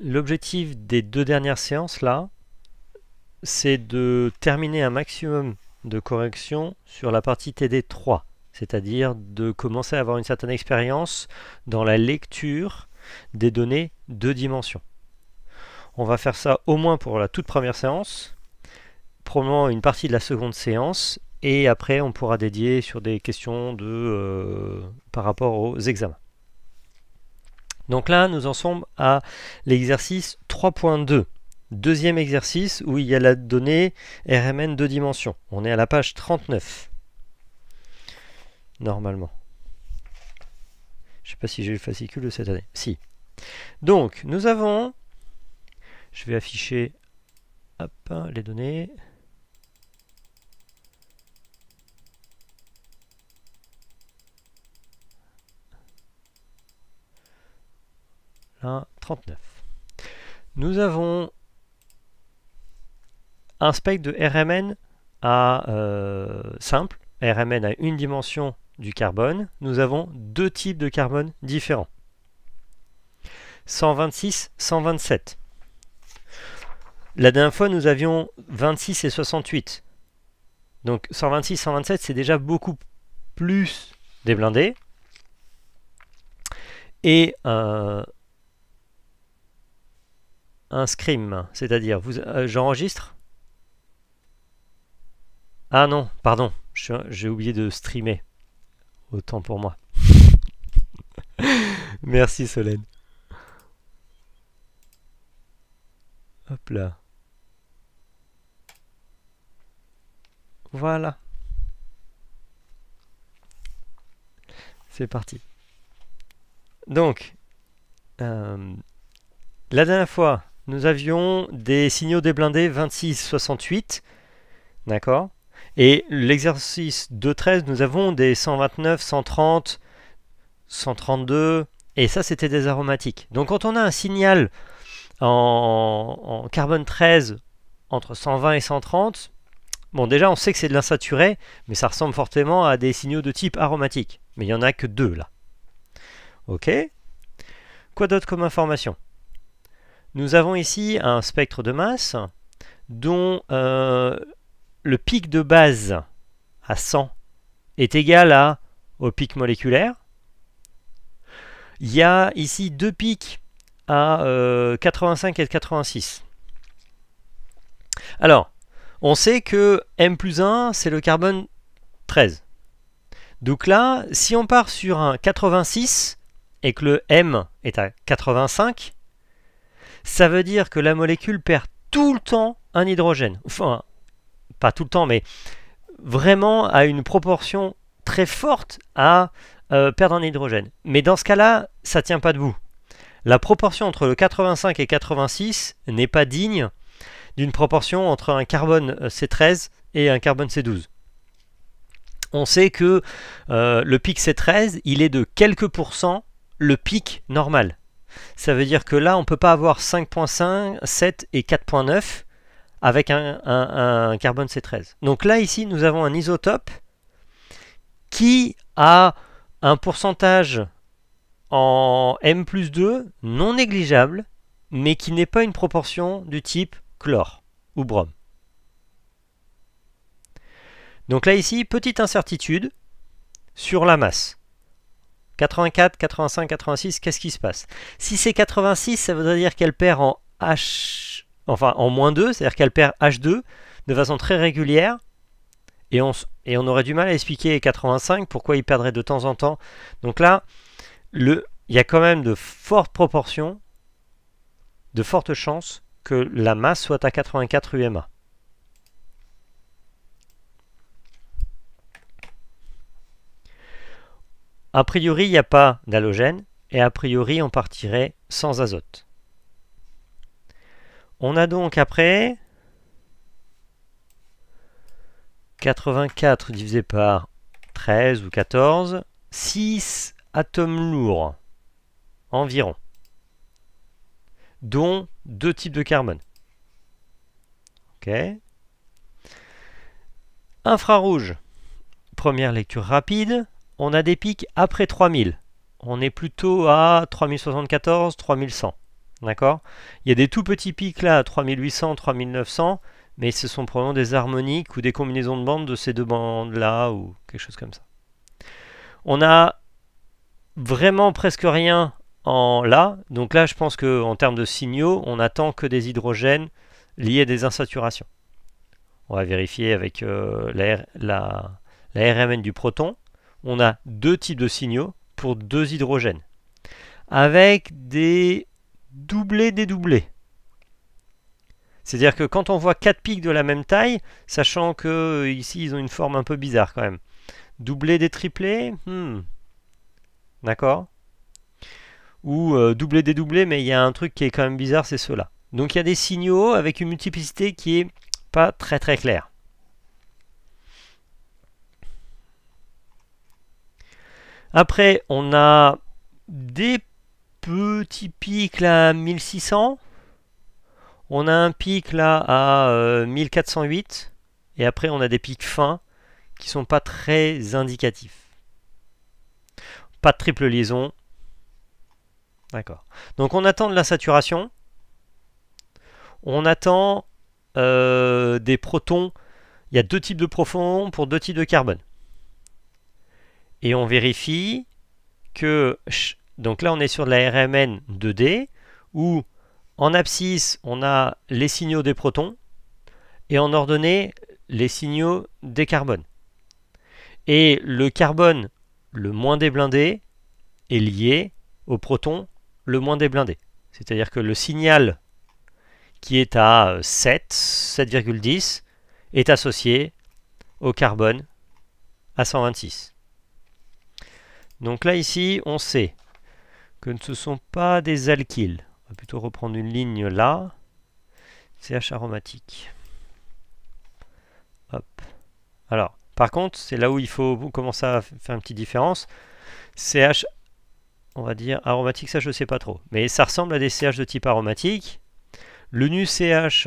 l'objectif des deux dernières séances là, c'est de terminer un maximum de corrections sur la partie TD3, c'est-à-dire de commencer à avoir une certaine expérience dans la lecture des données deux dimensions. On va faire ça au moins pour la toute première séance, probablement une partie de la seconde séance, et après on pourra dédier sur des questions de, euh, par rapport aux examens. Donc là, nous en sommes à l'exercice 3.2. Deuxième exercice où il y a la donnée RMN 2 dimensions. On est à la page 39. Normalement. Je ne sais pas si j'ai le fascicule de cette année. Si. Donc, nous avons... Je vais afficher les données. 39. Hein, nous avons un spectre de RMN à euh, simple, RMN à une dimension du carbone. Nous avons deux types de carbone différents. 126, 127. La dernière fois, nous avions 26 et 68. Donc 126, 127, c'est déjà beaucoup plus des blindés. Et euh, un scrim, c'est-à-dire vous, euh, j'enregistre. Ah non, pardon, j'ai oublié de streamer. Autant pour moi. Merci Solène. Hop là. Voilà. C'est parti. Donc, euh, la dernière fois, nous avions des signaux déblindés 26-68, d'accord Et l'exercice 2-13, nous avons des 129, 130, 132, et ça c'était des aromatiques. Donc quand on a un signal en, en carbone 13 entre 120 et 130, bon déjà on sait que c'est de l'insaturé, mais ça ressemble fortement à des signaux de type aromatique. Mais il n'y en a que deux là. Ok Quoi d'autre comme information nous avons ici un spectre de masse dont euh, le pic de base à 100 est égal à, au pic moléculaire. Il y a ici deux pics à 85 euh, et 86. Alors, on sait que M plus 1, c'est le carbone 13. Donc là, si on part sur un 86 et que le M est à 85, ça veut dire que la molécule perd tout le temps un hydrogène. Enfin, pas tout le temps, mais vraiment à une proportion très forte à euh, perdre un hydrogène. Mais dans ce cas-là, ça ne tient pas debout. La proportion entre le 85 et 86 n'est pas digne d'une proportion entre un carbone euh, C13 et un carbone C12. On sait que euh, le pic C13, il est de quelques pourcents le pic normal. Ça veut dire que là, on ne peut pas avoir 5.5, 7 et 4.9 avec un, carbone C13. Donc là, ici, nous avons un isotope qui a un pourcentage en M 2 non négligeable, mais qui n'est pas une proportion du type chlore ou brome. Donc là, ici, petite incertitude sur la masse. 84, 85, 86, qu'est-ce qui se passe Si c'est 86, ça voudrait dire qu'elle perd en H... Enfin, en moins 2, c'est-à-dire qu'elle perd H2 de façon très régulière. Et on, et on aurait du mal à expliquer 85, pourquoi il perdrait de temps en temps. Donc là, le, il y a quand même de fortes proportions, de fortes chances que la masse soit à 84 UMA. A priori, il n'y a pas d'halogène et a priori, on partirait sans azote. On a donc après 84 divisé par 13 ou 14, 6 atomes lourds environ, dont deux types de carbone. Ok. Infrarouge, première lecture rapide. On a des pics après 3000. On est plutôt à 3074, 3100. D'accord Il y a des tout petits pics là 3800, 3900, mais ce sont probablement des harmoniques ou des combinaisons de bandes de ces deux bandes là ou quelque chose comme ça. On a vraiment presque rien en là. Donc là, je pense qu'en termes de signaux, on attend que des hydrogènes liés à des insaturations. On va vérifier avec euh, la RMN du proton on a deux types de signaux pour deux hydrogènes, avec des doublés dédoublés. C'est-à-dire que quand on voit quatre pics de la même taille, sachant que euh, ici ils ont une forme un peu bizarre quand même. doublés des triplés, hmm. d'accord Ou euh, doublés doublé mais il y a un truc qui est quand même bizarre, c'est cela. Donc il y a des signaux avec une multiplicité qui est pas très très claire. Après, on a des petits pics là à 1600. On a un pic là à 1408. Euh, Et après, on a des pics fins qui sont pas très indicatifs. Pas de triple liaison. D'accord. Donc on attend de la saturation. On attend euh, des protons. Il y a deux types de protons pour deux types de carbone et on vérifie que... Donc là, on est sur de la RMN 2D, où en abscisse, on a les signaux des protons, et en ordonnée, les signaux des carbones. Et le carbone le moins déblindé est lié au proton le moins déblindé. C'est-à-dire que le signal qui est à 7, 7,10, est associé au carbone à 126. Donc là, ici, on sait que ce ne sont pas des alkyles. On va plutôt reprendre une ligne là. CH aromatique. Alors, par contre, c'est là où il faut commencer à faire une petite différence. CH, on va dire, aromatique, ça je ne sais pas trop. Mais ça ressemble à des CH de type aromatique. Le nu CH,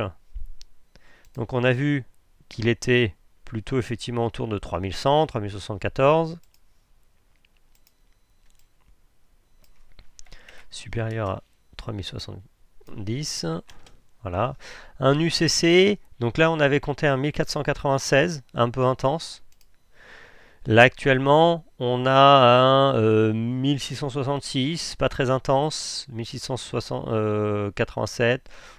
donc on a vu qu'il était plutôt effectivement autour de 3100, 3074. supérieur à 3070. Voilà. Un UCC, donc là on avait compté un 1496, un peu intense. Là actuellement on a un 1666, euh, pas très intense, 1687. Euh,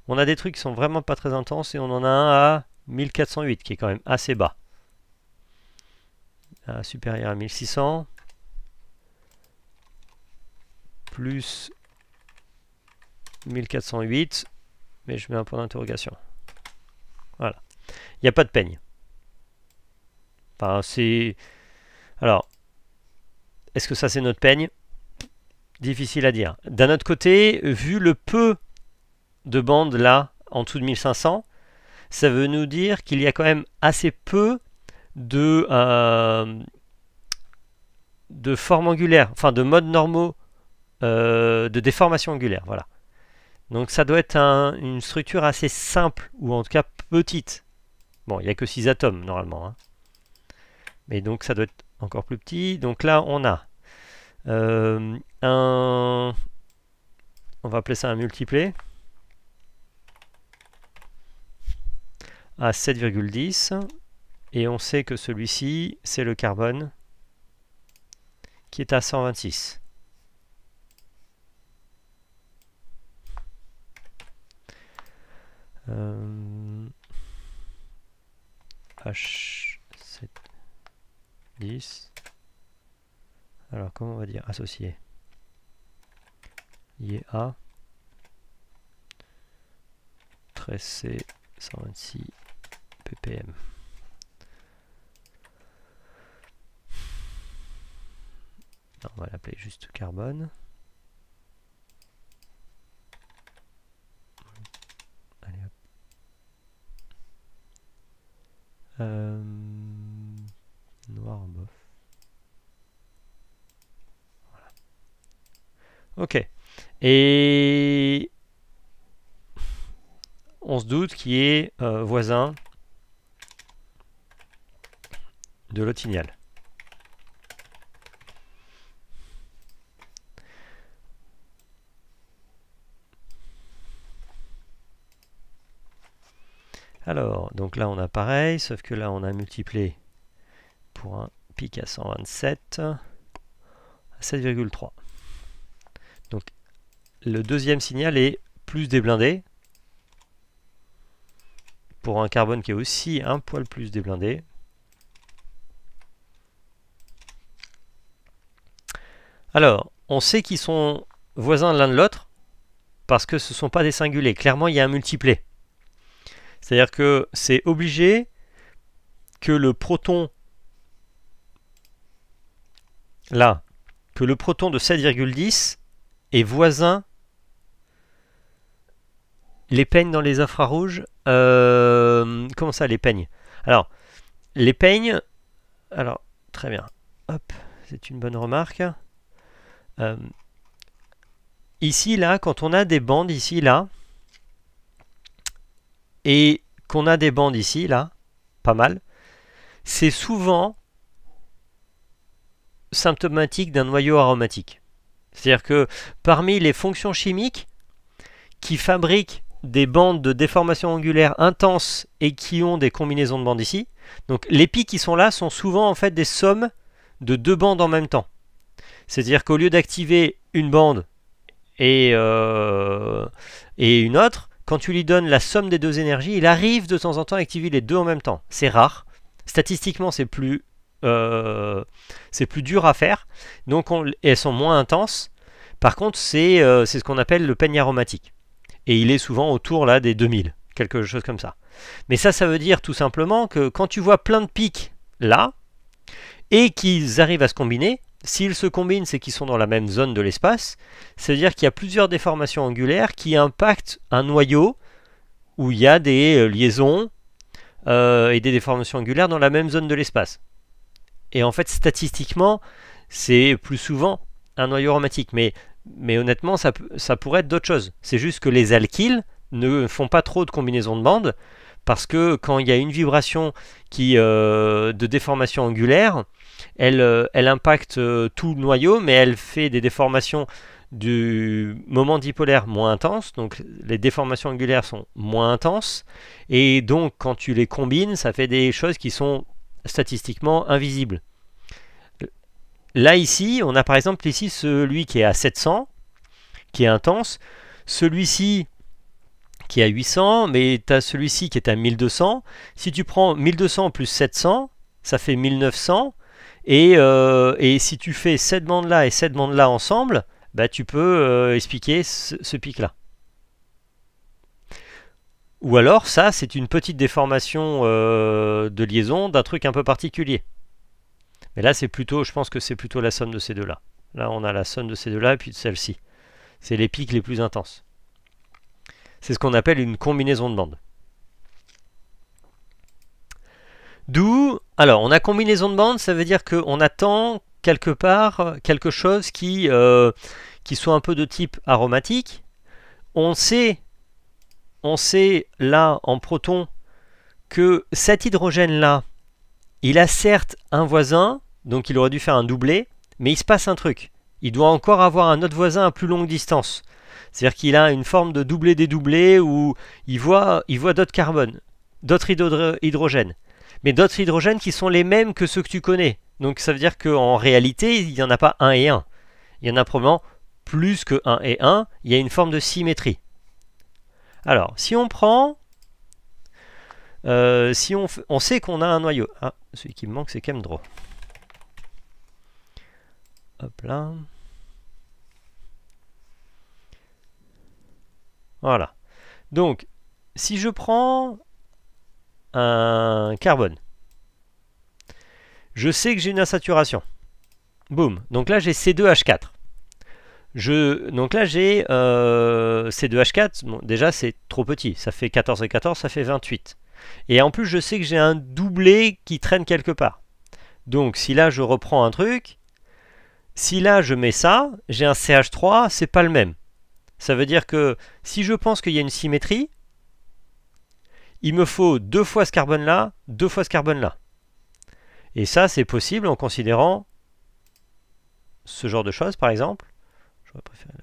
on a des trucs qui sont vraiment pas très intenses et on en a un à 1408 qui est quand même assez bas. Euh, supérieur à 1600. Plus 1408, mais je mets un point d'interrogation. Voilà. Il n'y a pas de peigne. Enfin, c'est... Alors, est-ce que ça c'est notre peigne Difficile à dire. D'un autre côté, vu le peu de bandes là, en dessous de 1500, ça veut nous dire qu'il y a quand même assez peu de, euh, de formes angulaires, enfin de modes normaux, euh, de déformation angulaire, voilà. Donc ça doit être une structure assez simple, ou en tout cas petite. Bon, il n'y a que 6 atomes normalement. Hein. Mais donc ça doit être encore plus petit. Donc là, on a euh, un... On va appeler ça un multiplé. À 7,10. Et on sait que celui-ci, c'est le carbone, qui est à 126. H7, euh, 10. Alors, comment on va dire Associé. IA. 13C, 126 ppm. on va l'appeler juste carbone. Euh, noir, Ok. Et on se doute qui est euh, voisin de l'autre Alors, donc là on a pareil, sauf que là on a multiplié pour un pic à 127 à 7,3. Donc le deuxième signal est plus déblindé pour un carbone qui est aussi un poil plus déblindé. Alors, on sait qu'ils sont voisins l'un de l'autre parce que ce ne sont pas des singulés. Clairement, il y a un multiplé. C'est-à-dire que c'est obligé que le proton, là, que le proton de 7,10 est voisin les peignes dans les infrarouges euh, Comment ça, les peignes Alors, les peignes... Alors, très bien. Hop, c'est une bonne remarque. Euh, ici, là, quand on a des bandes, ici, là, et qu'on a des bandes ici, là, pas mal, c'est souvent symptomatique d'un noyau aromatique. C'est-à-dire que parmi les fonctions chimiques qui fabriquent des bandes de déformation angulaire intense et qui ont des combinaisons de bandes ici, donc les pics qui sont là sont souvent en fait des sommes de deux bandes en même temps. C'est-à-dire qu'au lieu d'activer une bande et, euh, et une autre, quand tu lui donnes la somme des deux énergies, il arrive de temps en temps à activer les deux en même temps. C'est rare. Statistiquement, c'est plus, euh, plus dur à faire. Donc, elles sont moins intenses. Par contre, euh, c'est ce qu'on appelle le peigne aromatique. Et il est souvent autour là des 2000, quelque chose comme ça. Mais ça, ça veut dire tout simplement que quand tu vois plein de pics là, et qu'ils arrivent à se combiner, S'ils se combinent, c'est qu'ils sont dans la même zone de l'espace. C'est-à-dire qu'il y a plusieurs déformations angulaires qui impactent un noyau où il y a des euh, liaisons euh, et des déformations angulaires dans la même zone de l'espace. Et en fait, statistiquement, c'est plus souvent un noyau aromatique. Mais, honnêtement, ça, pourrait être d'autres choses. C'est juste que les alkyles ne font pas trop de combinaisons de bandes parce que quand il y a une vibration qui, euh, de déformation angulaire, euh, elle, impacte euh, tout le noyau, mais elle fait des déformations du moment dipolaire moins intenses, donc les déformations angulaires sont moins intenses, et donc quand tu les combines, ça fait des choses qui sont statistiquement invisibles. Là ici, on a par exemple ici celui qui est à 700, qui est intense, celui-ci qui est à 800, mais tu as celui-ci qui est à 1200. Si tu prends 1200 plus 700, ça fait 1900, euh, et, si tu fais cette bande-là et cette bande-là ensemble, bah, tu peux euh, expliquer ce, pic-là. Ou alors ça, c'est une petite déformation euh, de liaison d'un truc un peu particulier. Mais là, c'est plutôt, je pense que c'est plutôt la somme de ces deux-là. Là, on a la somme de ces deux-là et puis de celle-ci. C'est les pics les plus intenses. C'est ce qu'on appelle une combinaison de bandes. D'où, alors on a combinaison de bandes, ça veut dire qu'on attend quelque part euh, quelque chose euh, qui, soit un peu de type aromatique. On sait, on sait là en proton que cet hydrogène là, il a certes un voisin, donc il aurait dû faire un doublé, mais il se passe un truc. Il doit encore avoir un autre voisin à plus longue distance. C'est-à-dire qu'il a une forme de doublé-dédoublé où il voit, il voit d'autres carbones, d'autres hydrogènes mais d'autres hydrogènes qui sont les mêmes que ceux que tu connais. Donc ça veut dire qu'en réalité, il n'y en a pas un et un. Il y en a probablement plus que un et un. il y a une forme de symétrie. Alors, si on prend... Euh, si on, sait qu'on a un noyau. Ah, celui qui me manque, c'est droit. Hop là. Voilà. Donc, si je prends un carbone. Je sais que j'ai une insaturation. Boum. Donc là, j'ai C2H4. Je, donc là, j'ai euh, C2H4. Bon, déjà, c'est trop petit. Ça fait 14 et 14, ça fait 28. Et en plus, je sais que j'ai un doublé qui traîne quelque part. Donc, si là, je reprends un truc, si là, je mets ça, j'ai un CH3, c'est pas le même. Ça veut dire que si je pense qu'il y a une symétrie, il me faut deux fois ce carbone-là, deux fois ce carbone-là. Et ça, c'est possible en considérant ce genre de choses, par exemple. J'aurais préféré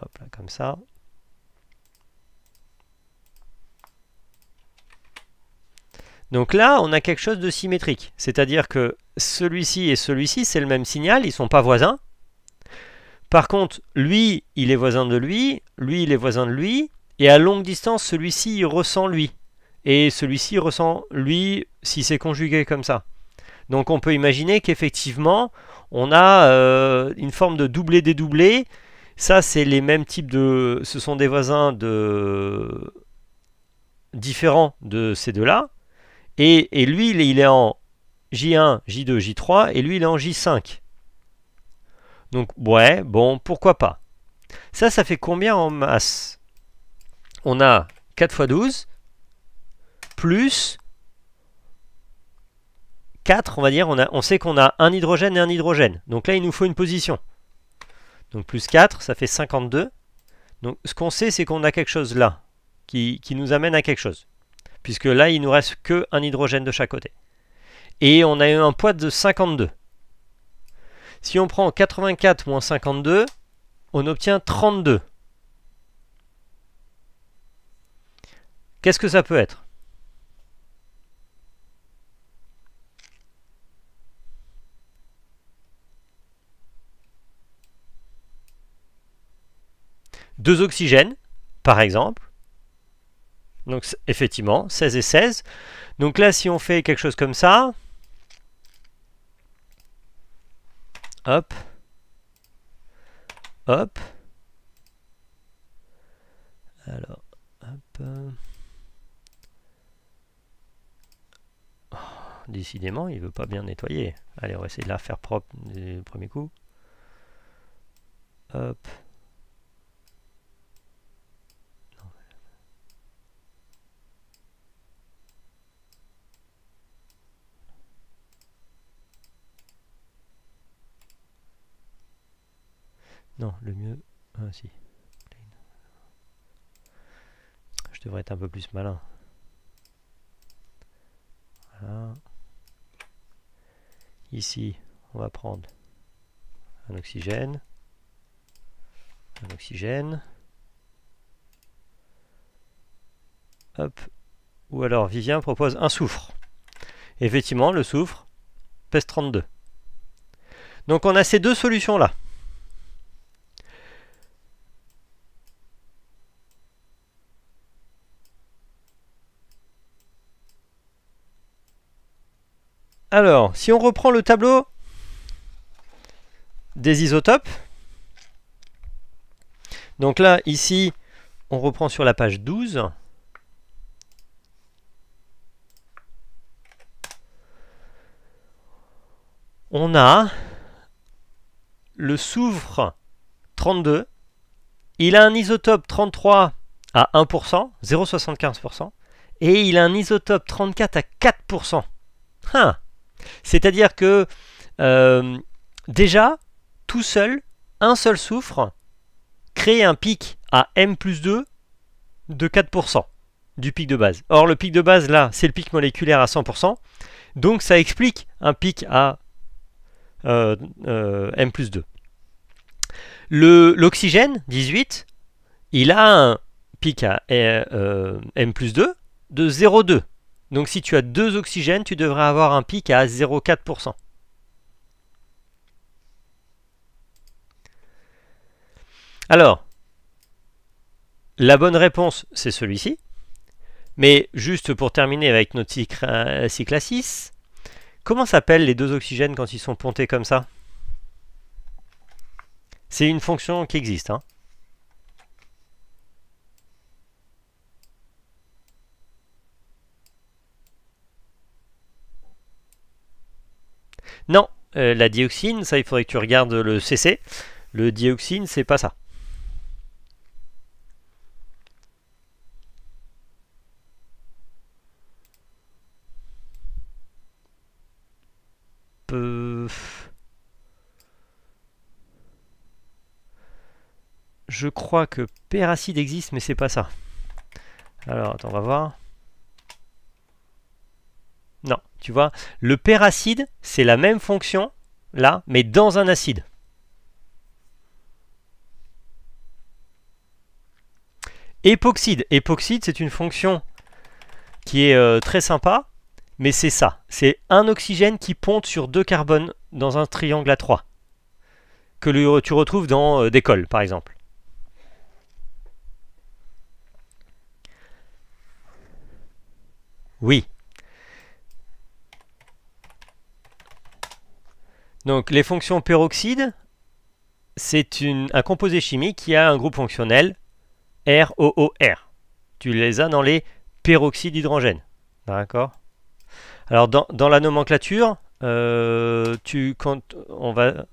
Hop là, comme ça. Donc là, on a quelque chose de symétrique. C'est-à-dire que celui-ci et celui-ci, c'est le même signal, ils sont pas voisins. Par contre, lui, il est voisin de lui, lui, il est voisin de lui, et à longue distance, celui-ci ressent lui. Et celui-ci ressent lui si c'est conjugué comme ça. Donc on peut imaginer qu'effectivement, on a euh, une forme de doublé-dédoublé. Ça, c'est les mêmes types de... Ce sont des voisins de différents de ces deux-là. Et, et, lui, il est en J1, J2, J3, et lui, il est en J5. Donc, ouais, bon, pourquoi pas. Ça, ça fait combien en masse on a 4 fois 12 plus 4, on va dire, on, sait qu'on a un hydrogène et un hydrogène. Donc là, il nous faut une position. Donc plus 4, ça fait 52. Donc ce qu'on sait, c'est qu'on a quelque chose là, qui, nous amène à quelque chose. Puisque là, il nous reste que un hydrogène de chaque côté. Et on a eu un poids de 52. Si on prend 84 moins 52, on obtient 32. Qu'est-ce que ça peut être Deux oxygènes, par exemple. Donc effectivement, 16 et 16. Donc là, si on fait quelque chose comme ça, hop, hop, alors, hop. Décidément, il veut pas bien nettoyer. Allez, on va essayer de la faire propre du premier coup. Hop. Non, le mieux... Ah si. Je devrais être un peu plus malin. Voilà. Ici, on va prendre un oxygène, un oxygène. Ou alors Vivien propose un soufre. Effectivement, le soufre pèse 32. Donc on a ces deux solutions là. Alors, si on reprend le tableau des isotopes, donc là, ici, on reprend sur la page 12. On a le soufre 32. Il a un isotope 33 à 1%, 0,75%. Et il a un isotope 34 à 4%. C'est-à-dire que euh, déjà, tout seul, un seul soufre, crée un pic à M plus 2 de 4% du pic de base. Or, le pic de base, là, c'est le pic moléculaire à 100%, donc ça explique un pic à euh, euh, M plus 2. L'oxygène, 18, il a un pic à M plus 2 de 0,2. Donc si tu as deux oxygènes, tu devrais avoir un pic à 0,4%. Alors, la bonne réponse, c'est celui-ci. Mais juste pour terminer avec notre cycle, euh, 6, comment s'appellent les deux oxygènes quand ils sont pontés comme ça C'est une fonction qui existe. Hein. Non, euh, la dioxine, ça il faudrait que tu regardes le CC. Le dioxine, c'est pas ça. Je crois que péracide existe, mais c'est pas ça. Alors, attends, on va voir. Non, tu vois, le péracide, c'est la même fonction, là, mais dans un acide. Époxyde. Époxyde, c'est une fonction qui est euh, très sympa, mais c'est ça. C'est un oxygène qui ponte sur deux carbones dans un triangle à 3, que tu retrouves dans euh, des cols, par exemple. Oui, Donc les fonctions peroxyde, c'est un composé chimique qui a un groupe fonctionnel ROOR. Tu les as dans les peroxydes d'hydrogène. D'accord Alors dans, la nomenclature, euh, tu, quand on va...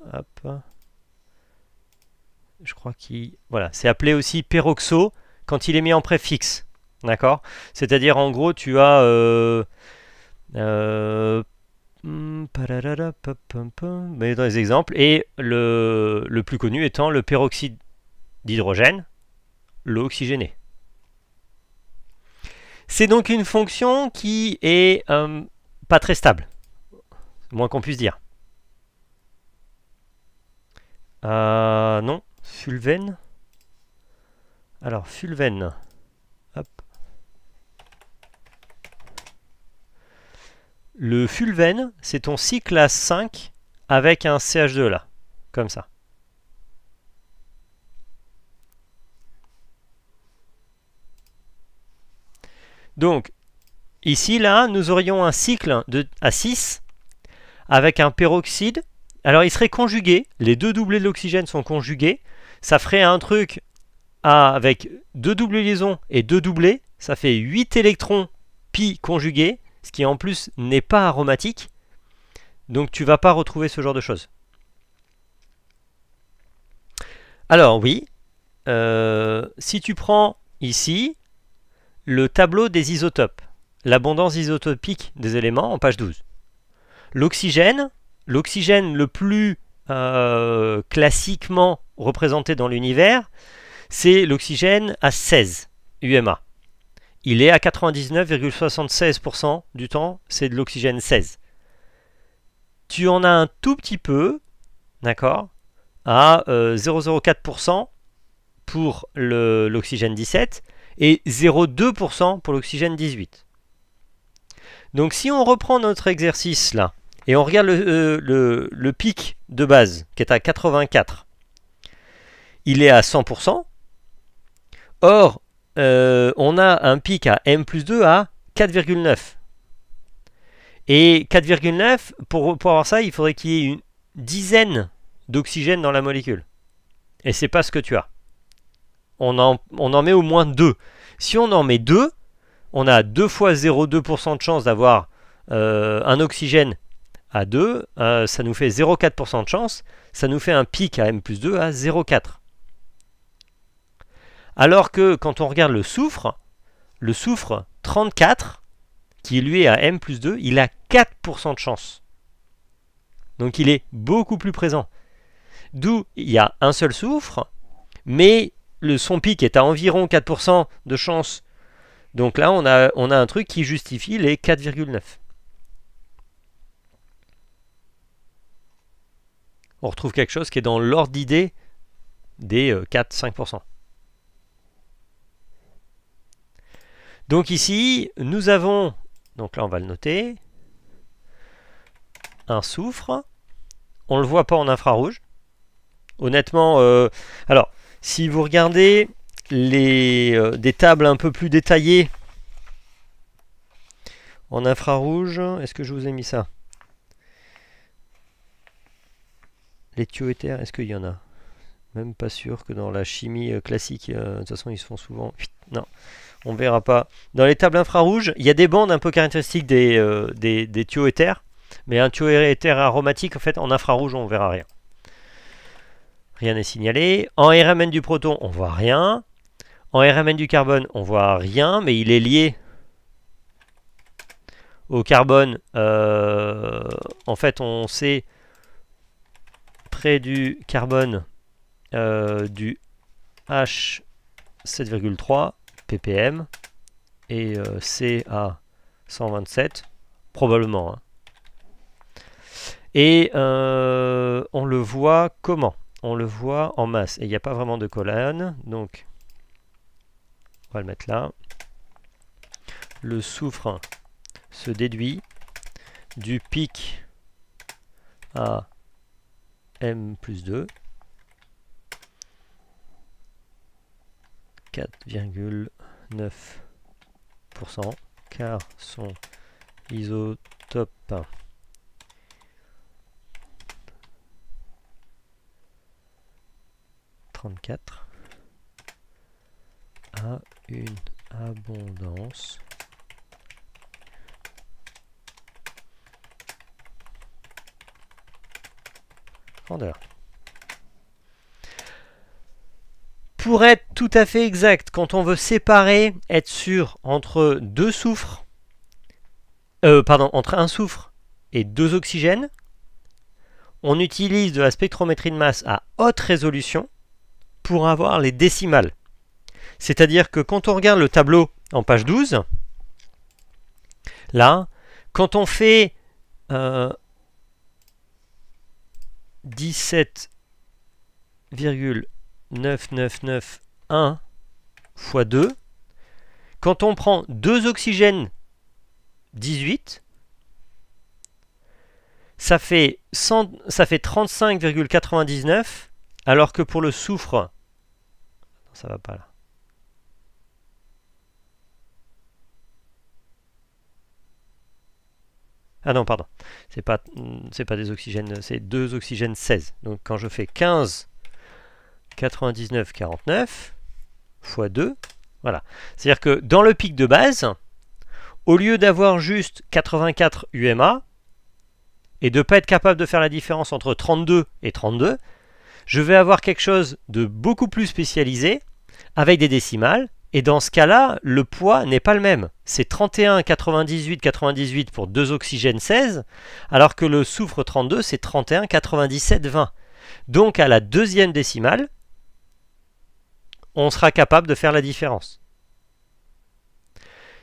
je crois qu'il... Voilà, c'est appelé aussi peroxo quand il est mis en préfixe. D'accord C'est-à-dire en gros tu as... Euh, euh, mais dans les exemples, et le, plus connu étant le peroxyde d'hydrogène, l'eau oxygénée. C'est donc une fonction qui est euh, pas très stable, moins qu'on puisse dire. Euh, non, fulvène. Alors, fulven. Hop. Le fulven, c'est ton cycle à 5 avec un CH2 là, comme ça. Donc, ici, là, nous aurions un cycle de, à 6 avec un peroxyde. Alors, il serait conjugué. Les deux doublés de l'oxygène sont conjugués. Ça ferait un truc avec deux doubles liaisons et deux doublés. Ça fait 8 électrons pi conjugués ce qui en plus n'est pas aromatique. Donc tu vas pas retrouver ce genre de choses. Alors oui, euh, si tu prends ici le tableau des isotopes, l'abondance isotopique des éléments en page 12. L'oxygène, l'oxygène le plus euh, classiquement représenté dans l'univers, c'est l'oxygène à 16 UMA il est à 99,76% du temps, c'est de l'oxygène 16. Tu en as un tout petit peu, d'accord, à 0,04% euh, pour l'oxygène 17 et 0,2% pour l'oxygène 18. Donc si on reprend notre exercice là, et on regarde le, euh, le pic de base qui est à 84, il est à 100%. Or, euh, on a un pic à M plus 2 à 4,9. Et 4,9, pour, pour avoir ça, il faudrait qu'il y ait une dizaine d'oxygène dans la molécule. Et c'est pas ce que tu as. On en, on en met au moins 2. Si on en met 2, on a 2 fois 0,2% de chance d'avoir euh, un oxygène à 2. Euh, ça nous fait 0,4% de chance. Ça nous fait un pic à M plus 2 à 0,4. Alors que quand on regarde le soufre, le soufre 34, qui lui est à M plus 2, il a 4% de chance. Donc il est beaucoup plus présent. D'où il y a un seul soufre, mais le, son pic est à environ 4% de chance. Donc là, on a, on a un truc qui justifie les 4,9. On retrouve quelque chose qui est dans l'ordre d'idée des 4-5%. Euh, Donc ici, nous avons, donc là on va le noter, un soufre. On ne le voit pas en infrarouge. Honnêtement, euh, alors, si vous regardez les, euh, des tables un peu plus détaillées en infrarouge, est-ce que je vous ai mis ça Les thioéthers, est-ce qu'il y en a Même pas sûr que dans la chimie euh, classique, de toute façon ils se font souvent... Non, on verra pas. Dans les tables infrarouges, il y a des bandes un peu caractéristiques des, euh, des, tuyaux mais un tuyau éther aromatique, en fait, en infrarouge, on verra rien. Rien n'est signalé. En RMN du proton, on voit rien. En RMN du carbone, on voit rien, mais il est lié au carbone. Euh, en fait, on sait près du carbone euh, du H7,3 ppm et c'est à 127, probablement. Hein. Et euh, on le voit comment On le voit en masse. Et il n'y a pas vraiment de colonne, donc on va le mettre là. Le soufre se déduit du pic à m plus 2. 4,1 9%, car son isotope a une abondance grandeur. pour être tout à fait exact, quand on veut séparer, être sûr entre deux euh, pardon, entre un soufre et deux oxygènes, on utilise de la spectrométrie de masse à haute résolution pour avoir les décimales. C'est-à-dire que quand on regarde le tableau en page 12, là, quand on fait 17,1 euh, 9, 9, 9, 1 fois 2. Quand on prend 2 oxygènes, 18, ça fait, ça fait 35,99, alors que pour le soufre, ça va pas là. Ah non, pardon, c'est pas, pas des oxygènes, c'est 2 oxygènes 16. Donc quand je fais 15 99,49 x 2. Voilà. C'est-à-dire que dans le pic de base, au lieu d'avoir juste 84 UMA et de ne pas être capable de faire la différence entre 32 et 32, je vais avoir quelque chose de beaucoup plus spécialisé avec des décimales. Et dans ce cas-là, le poids n'est pas le même. C'est 31,98,98 pour 2 oxygènes 16, alors que le soufre 32, c'est 31,97,20 Donc à la deuxième décimale, on sera capable de faire la différence.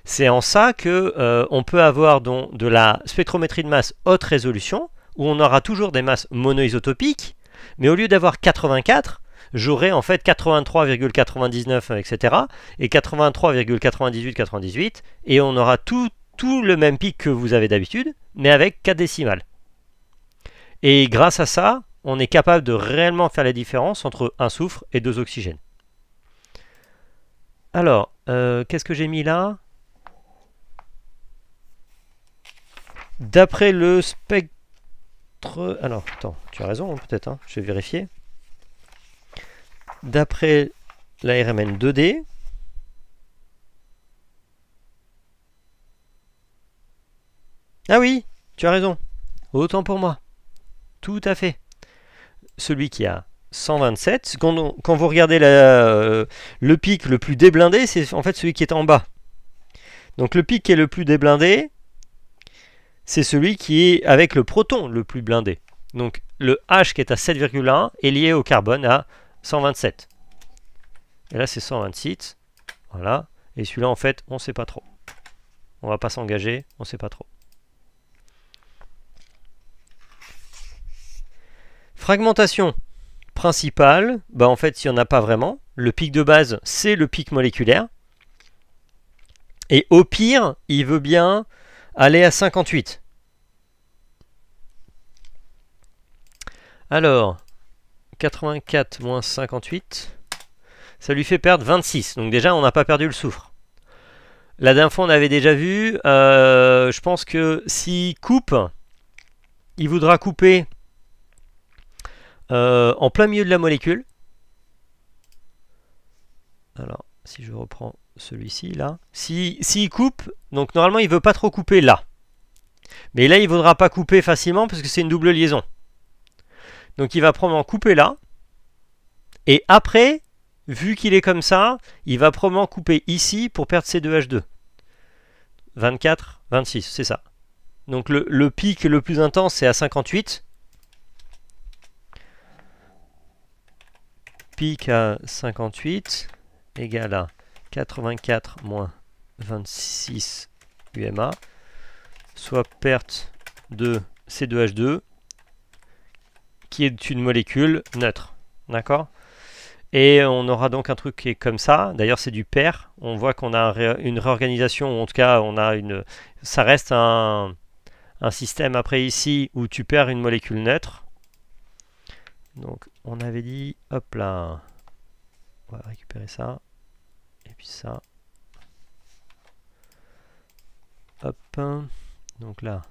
C'est en ça que euh, on peut avoir donc de la spectrométrie de masse haute résolution, où on aura toujours des masses monoisotopiques, mais au lieu d'avoir 84, j'aurai en fait 83,99, etc., et 83,9898, et on aura tout, tout le même pic que vous avez d'habitude, mais avec 4 décimales. Et grâce à ça, on est capable de réellement faire la différence entre un soufre et deux oxygènes. Alors, euh, qu'est-ce que j'ai mis là D'après le spectre... Alors, attends, tu as raison hein, peut-être, hein, je vais vérifier. D'après la RMN 2D, Ah oui, tu as raison. Autant pour moi. Tout à fait. Celui qui a 127. Quand, vous regardez euh, le pic le plus déblindé, c'est en fait celui qui est en bas. Donc le pic qui est le plus déblindé, c'est celui qui est avec le proton le plus blindé. Donc le H qui est à 7,1 est lié au carbone à 127. Et là c'est 126. Voilà. Et celui-là en fait on ne sait pas trop. On va pas s'engager, on ne sait pas trop. Fragmentation principal, bah en fait, il n'y en a pas vraiment. Le pic de base, c'est le pic moléculaire. Et au pire, il veut bien aller à 58. Alors, 84 moins 58, ça lui fait perdre 26. Donc déjà, on n'a pas perdu le soufre. La dernière fois, on avait déjà vu. Euh, je pense que s'il coupe, il voudra couper euh, en plein milieu de la molécule. Alors, si je reprends celui-ci, là. S'il si, coupe, donc normalement, il ne veut pas trop couper là. Mais là, il ne voudra pas couper facilement parce que c'est une double liaison. Donc, il va probablement couper là. Et après, vu qu'il est comme ça, il va probablement couper ici pour perdre ses 2H2. 24, 26, c'est ça. Donc le, pic le plus intense, c'est à 58. à 58 égale à 84 moins 26 UMA, soit perte de C2H2 qui est une molécule neutre. D'accord Et on aura donc un truc qui est comme ça. D'ailleurs, c'est du pair. On voit qu'on a une réorganisation, en tout cas, on a une. ça reste un système après ici où tu perds une molécule neutre donc on avait dit, hop là, on va récupérer ça, et puis ça, hop, donc là,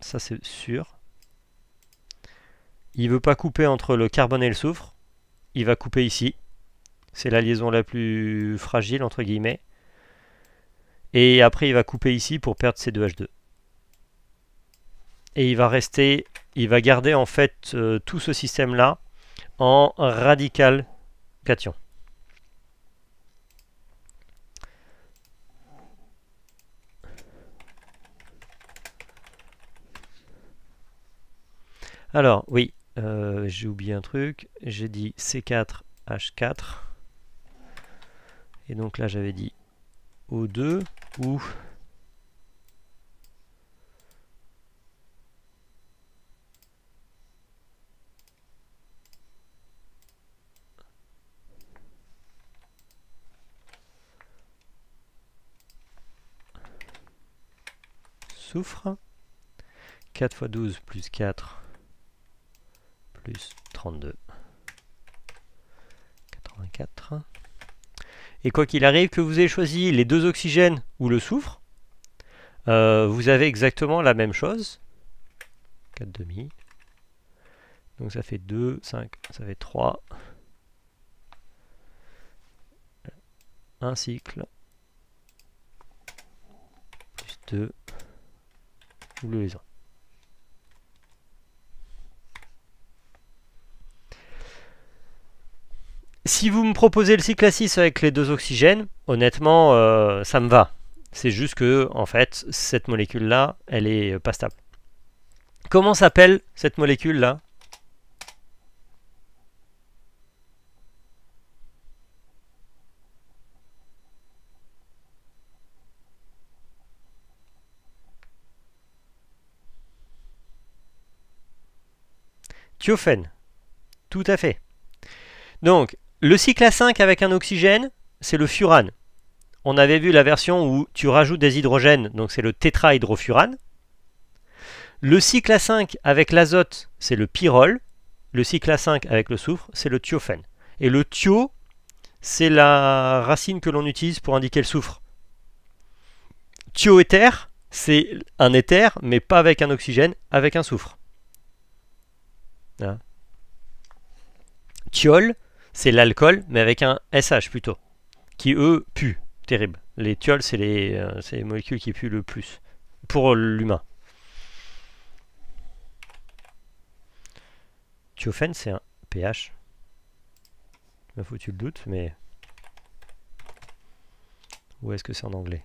ça c'est sûr. Il veut pas couper entre le carbone et le soufre, il va couper ici. C'est la liaison la plus fragile entre guillemets. Et après il va couper ici pour perdre ses 2H2 et il va rester, il va garder en fait euh, tout ce système là en radical cation. Alors oui, euh, j'ai oublié un truc, j'ai dit C4 H4 et donc là j'avais dit O2 ou soufre. 4 x 12 plus 4 plus 32. 84. Et quoi qu'il arrive, que vous ayez choisi les deux oxygènes ou le soufre, euh, vous avez exactement la même chose. 4 demi. Donc ça fait 2, 5, ça fait 3. Un cycle. Plus 2. Si vous me proposez le cycle 6 avec les deux oxygènes, honnêtement, euh, ça me va. C'est juste que, en fait, cette molécule-là, elle est euh, pas stable. Comment s'appelle cette molécule-là thiophène. Tout à fait. Donc, le cycle A5 avec un oxygène, c'est le furane. On avait vu la version où tu rajoutes des hydrogènes, donc c'est le tétrahydrofurane. Le cycle A5 avec l'azote, c'est le pyrrole. Le cycle A5 avec le soufre, c'est le thiophène. Et le thio, c'est la racine que l'on utilise pour indiquer le soufre. Thioéther, c'est un éther, mais pas avec un oxygène, avec un soufre. Hein. Thiol, c'est l'alcool, mais avec un SH plutôt, qui eux puent, terrible. Les thiols, euh, c'est les, molécules qui puent le plus pour l'humain. Thiophène, c'est un pH. Il faut tu le doute mais... Où est-ce que c'est en anglais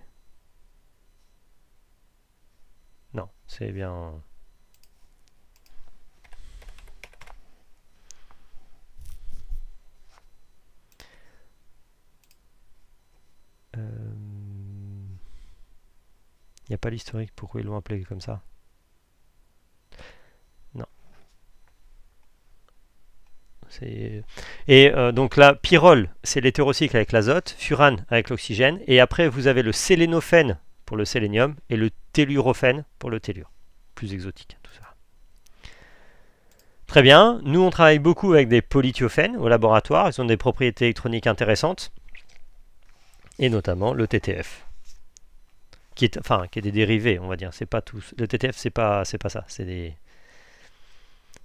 Non, c'est bien... Il euh, n'y a pas l'historique, pourquoi ils l'ont appelé comme ça Non. Et euh, donc là, pyrrole, c'est l'hétérocycle avec l'azote, furane avec l'oxygène, et après vous avez le sélénophène pour le sélénium et le tellurophène pour le tellure. Plus exotique hein, tout ça. Très bien, nous on travaille beaucoup avec des polythiophènes au laboratoire, ils ont des propriétés électroniques intéressantes et notamment le TTF. Qui est, enfin, qui des dérivés, on va dire. C'est pas tout. Le TTF, c'est pas, c'est pas ça. C'est des,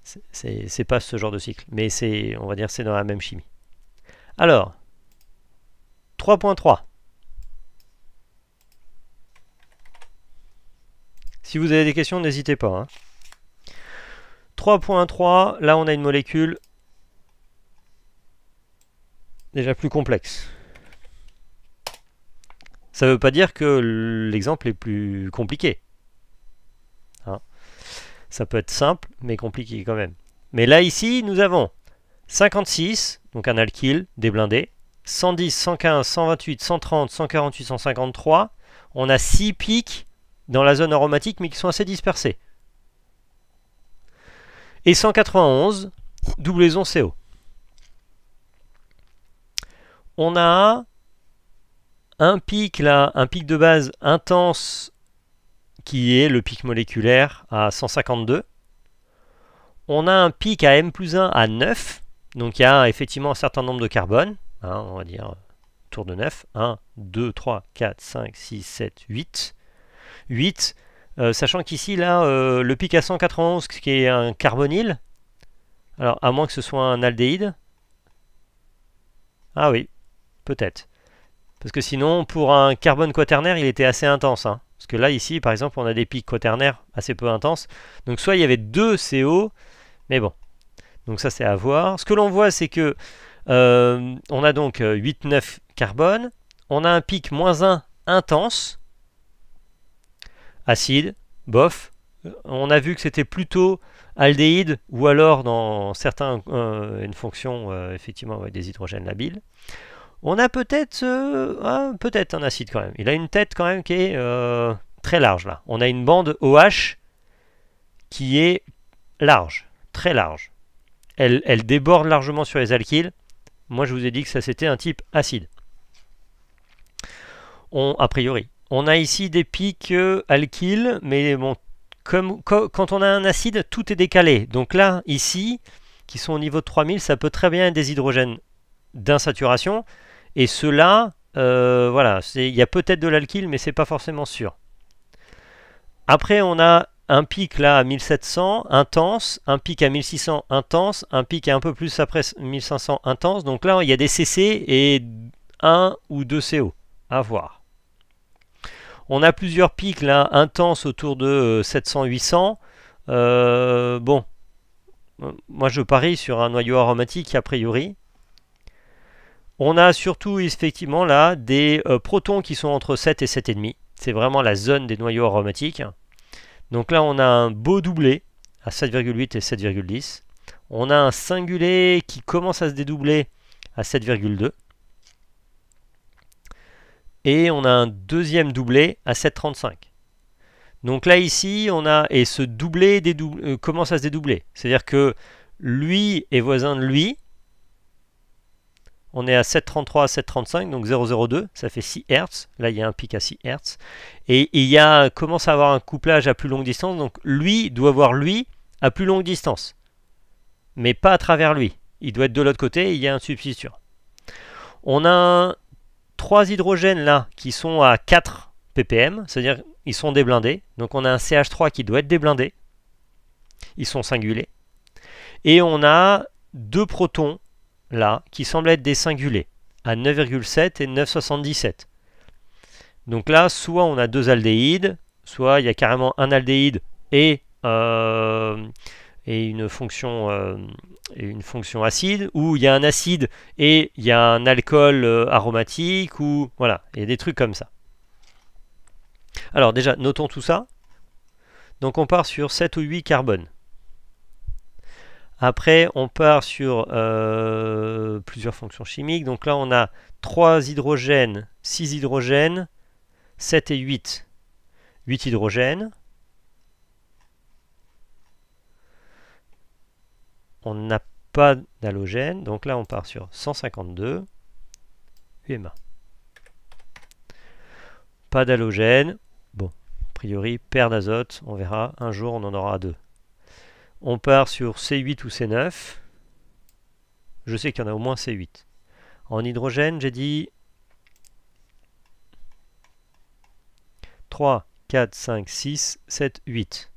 c'est pas ce genre de cycle. Mais c'est, on va dire, c'est dans la même chimie. Alors, 3.3. Si vous avez des questions, n'hésitez pas. 3.3, hein. là on a une molécule déjà plus complexe. Ça ne veut pas dire que l'exemple est plus compliqué. Hein. Ça peut être simple, mais compliqué quand même. Mais là, ici, nous avons 56, donc un alkyl déblindé. 110, 115, 128, 130, 148, 153. On a 6 pics dans la zone aromatique, mais qui sont assez dispersés. Et 191, doublaison CO. On a un pic là, un pic de base intense qui est le pic moléculaire à 152. On a un pic à M plus 1 à 9, donc il y a effectivement un certain nombre de carbone, hein, on va dire tour de 9, 1, 2, 3, 4, 5, 6, 7, 8. 8, sachant qu'ici, là, euh, le pic à 191, qui est un carbonyle, alors à moins que ce soit un aldéhyde, ah oui, peut-être. Parce que sinon, pour un carbone quaternaire, il était assez intense. Hein. Parce que là, ici, par exemple, on a des pics quaternaires assez peu intenses. Donc soit il y avait deux CO, mais bon. Donc ça, c'est à voir. Ce que l'on voit, c'est que euh, on a donc 8, 9 carbones. On a un pic moins 1 intense. Acide, bof. Euh, on a vu que c'était plutôt aldéhyde ou alors dans certains, euh, une fonction effectivement des hydrogènes labiles. On a peut-être euh, peut-être un acide quand même. Il a une tête quand même qui est euh, très large là. On a une bande OH qui est large, très large. Elle, déborde largement sur les alkyles. Moi je vous ai dit que ça c'était un type acide. a priori. On a ici des pics alkyls, euh, alkyles, mais bon, quand on a un acide, tout est décalé. Donc là, ici, qui sont au niveau de 3000, ça peut très bien être des hydrogènes d'insaturation, et cela, là euh, voilà, il y a peut-être de l'alkyle, mais c'est pas forcément sûr. Après, on a un pic là à 1700 intense, un pic à 1600 intense, un pic un peu plus après 1500 intense. Donc là, il y a des CC et un ou deux CO à voir. On a plusieurs pics là intenses autour de 700-800. Euh, euh, bon, moi je parie sur un noyau aromatique a priori. On a surtout effectivement là des euh, protons qui sont entre 7 et 7,5. C'est vraiment la zone des noyaux aromatiques. Donc là on a un beau doublé à 7,8 et 7,10. On a un singulé qui commence à se dédoubler à 7,2. Et on a un deuxième doublé à 7,35. Donc là ici on a et ce doublé euh, commence à se dédoubler. C'est-à-dire que lui est voisin de lui, on est à 733 à 735, donc 002, ça fait 6 Hz. Là, il y a un pic à 6 Hz. Et, il y a, commence à avoir un couplage à plus longue distance, donc lui doit voir lui à plus longue distance. Mais pas à travers lui. Il doit être de l'autre côté il y a un substitut. On a trois hydrogènes là qui sont à 4 ppm, c'est-à-dire ils sont déblindés. Donc on a un CH3 qui doit être déblindé. Ils sont singulés. Et on a deux protons là, qui semble être des singulés, à 9,7 et 9,77. Donc là, soit on a deux aldéhydes, soit il y a carrément un aldéhyde et, euh, et une, fonction, euh, une fonction acide, ou il y a un acide et il y a un alcool euh, aromatique, ou voilà, il y a des trucs comme ça. Alors déjà, notons tout ça. Donc on part sur 7 ou 8 carbones. Après, on part sur euh, plusieurs fonctions chimiques. Donc là, on a 3 hydrogènes, 6 hydrogènes, 7 et 8. 8 hydrogènes. On n'a pas d'halogène. Donc là, on part sur 152 UMA. Pas d'halogène. Bon, a priori, paire d'azote. On verra, un jour, on en aura deux. On part sur C8 ou C9. Je sais qu'il y en a au moins C8. En hydrogène, j'ai dit 3, 4, 5, 6, 7, 8.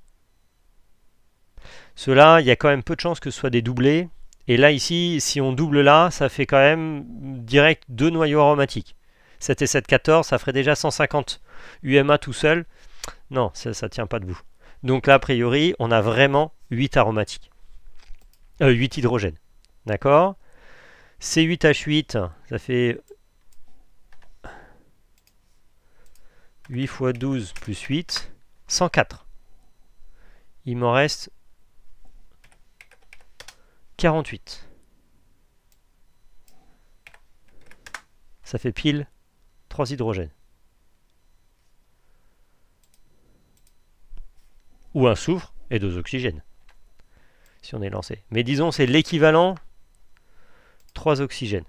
Cela, il y a quand même peu de chances que ce soit des doublés. Et là, ici, si on double là, ça fait quand même direct deux noyaux aromatiques. 7 et 7, 14, ça ferait déjà 150 UMA tout seul. Non, ça ne tient pas debout. Donc là, a priori, on a vraiment 8 aromatiques. 8 euh, hydrogènes. D'accord C8H8, ça fait 8 fois 12 plus 8, 104. Il m'en reste 48. Ça fait pile 3 hydrogènes. ou un soufre et deux oxygènes, si on est lancé. Mais disons, c'est l'équivalent trois oxygènes.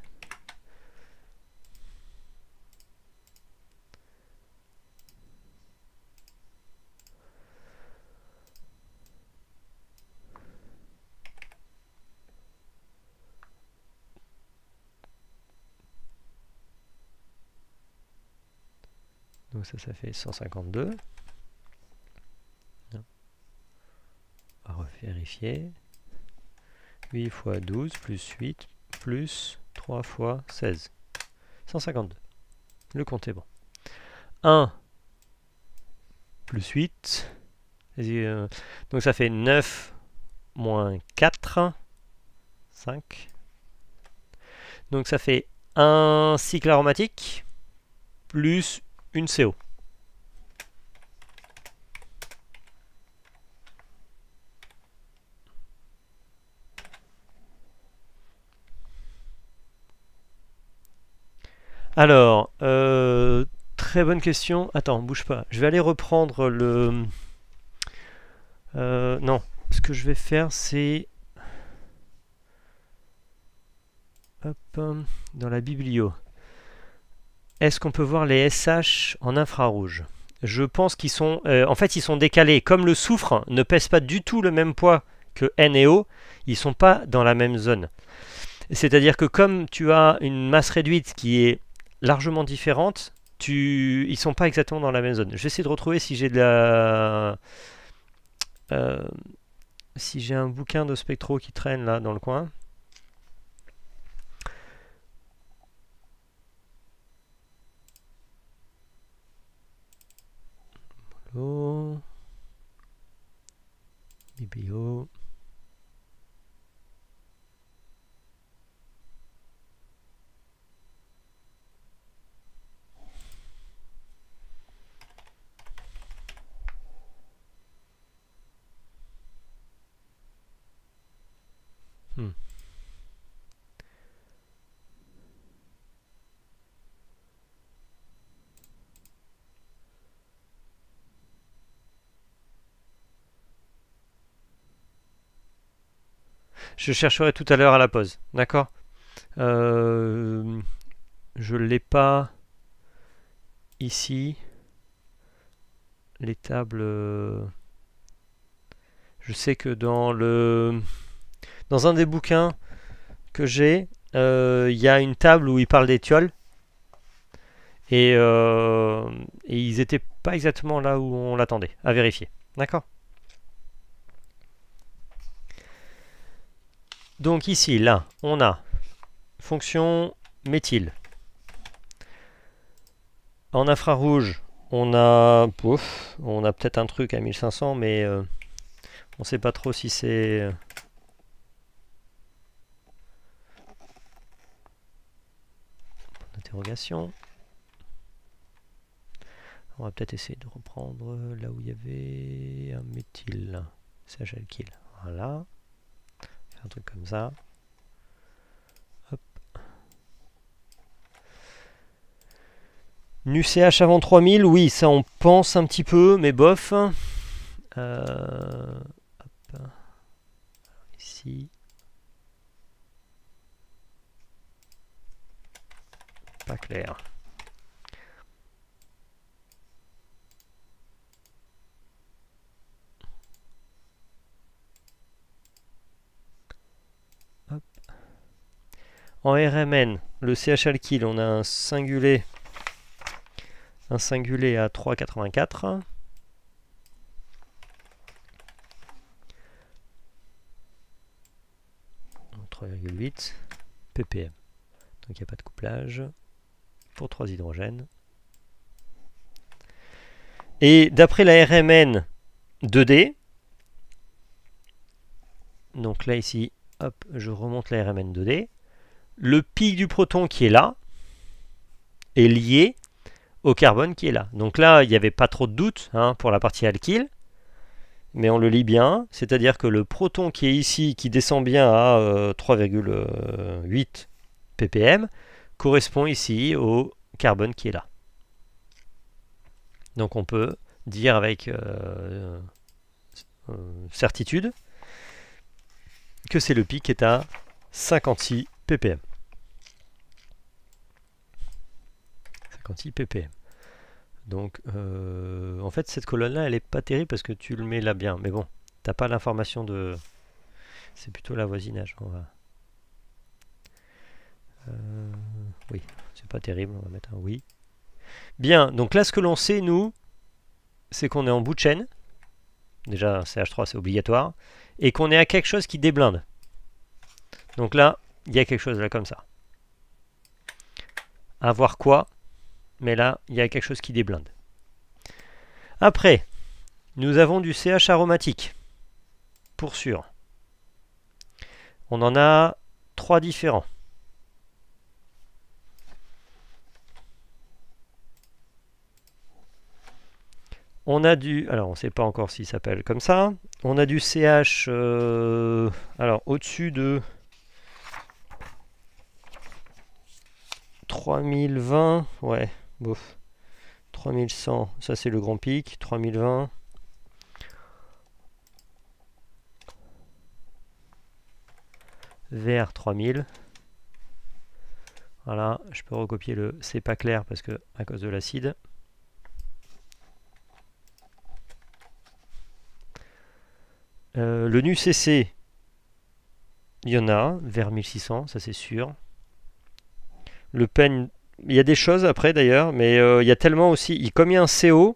Donc ça, ça fait 152. vérifier. 8 fois 12 plus 8 plus 3 fois 16. 152. Le compte est bon. 1 plus 8. Euh, donc ça fait 9 moins 4. 5. Donc ça fait un cycle aromatique plus une CO. Alors, euh, très bonne question. Attends, bouge pas. Je vais aller reprendre le... Euh, non, ce que je vais faire, c'est... Hop, dans la biblio. Est-ce qu'on peut voir les SH en infrarouge Je pense qu'ils sont... Euh, en fait, ils sont décalés. Comme le soufre ne pèse pas du tout le même poids que N et O, ils sont pas dans la même zone. C'est-à-dire que comme tu as une masse réduite qui est largement différentes, tu... ils sont pas exactement dans la même zone. j'essaie de retrouver si j'ai de la... Euh, si j'ai un bouquin de spectro qui traîne là dans le coin. Hello. Hmm. Je chercherai tout à l'heure à la pause, d'accord euh, Je l'ai pas ici. Les tables... Euh, je sais que dans le... Dans un des bouquins que j'ai, euh, il y a une table où il parle des tuiles. Euh, et, ils n'étaient pas exactement là où on l'attendait, à vérifier. D'accord Donc ici, là, on a fonction méthyle. En infrarouge, on a... on a peut-être un truc à 1500, mais euh, on ne sait pas trop si c'est... On va peut-être essayer de reprendre là où il y avait un méthyl, qu'il Voilà. un truc comme ça. Hop. Nu avant 3000, oui, ça on pense un petit peu, mais bof. Euh, Ici. pas clair. En RMN, le ch alkyl on a un singulier, un singulier à 3,84. ppm. Donc il n'y a pas de couplage pour 3 hydrogènes. Et d'après la RMN 2D, donc là ici, hop, je remonte la RMN 2D, le pic du proton qui est là est lié au carbone qui est là. Donc là, il n'y avait pas trop de doute hein, pour la partie alkyle, mais on le lit bien, c'est-à-dire que le proton qui est ici, qui descend bien à 3,8 euh, ppm, correspond ici au carbone qui est là. Donc on peut dire avec euh, euh, certitude que c'est le pic est à 56 ppm. 56 ppm. Donc euh, en fait cette colonne là elle est pas terrible parce que tu le mets là bien. Mais bon, t'as pas l'information de... C'est plutôt l'avoisinage. On va... Euh, oui, c'est pas terrible, on va mettre un oui. Bien, donc là ce que l'on sait, nous, c'est qu'on est en bout de chaîne. Déjà, CH3 c'est obligatoire. Et qu'on est à quelque chose qui déblinde. Donc là, il y a quelque chose là comme ça. À voir quoi, mais là, il y a quelque chose qui déblinde. Après, nous avons du CH aromatique, pour sûr. On en a trois différents. On a du... Alors, on ne sait pas encore s'il s'appelle comme ça. On a du CH... Euh, alors, au-dessus de... 3020... Ouais, bof. 3100, ça c'est le grand pic. 3020... vers 3000. Voilà, je peux recopier le c'est pas clair parce que à cause de l'acide. Euh, le NUCC, il y en a, vers 1600, ça c'est sûr. Le PEN, il y a des choses après d'ailleurs, mais euh, il y a tellement aussi, il, comme il y a un CO,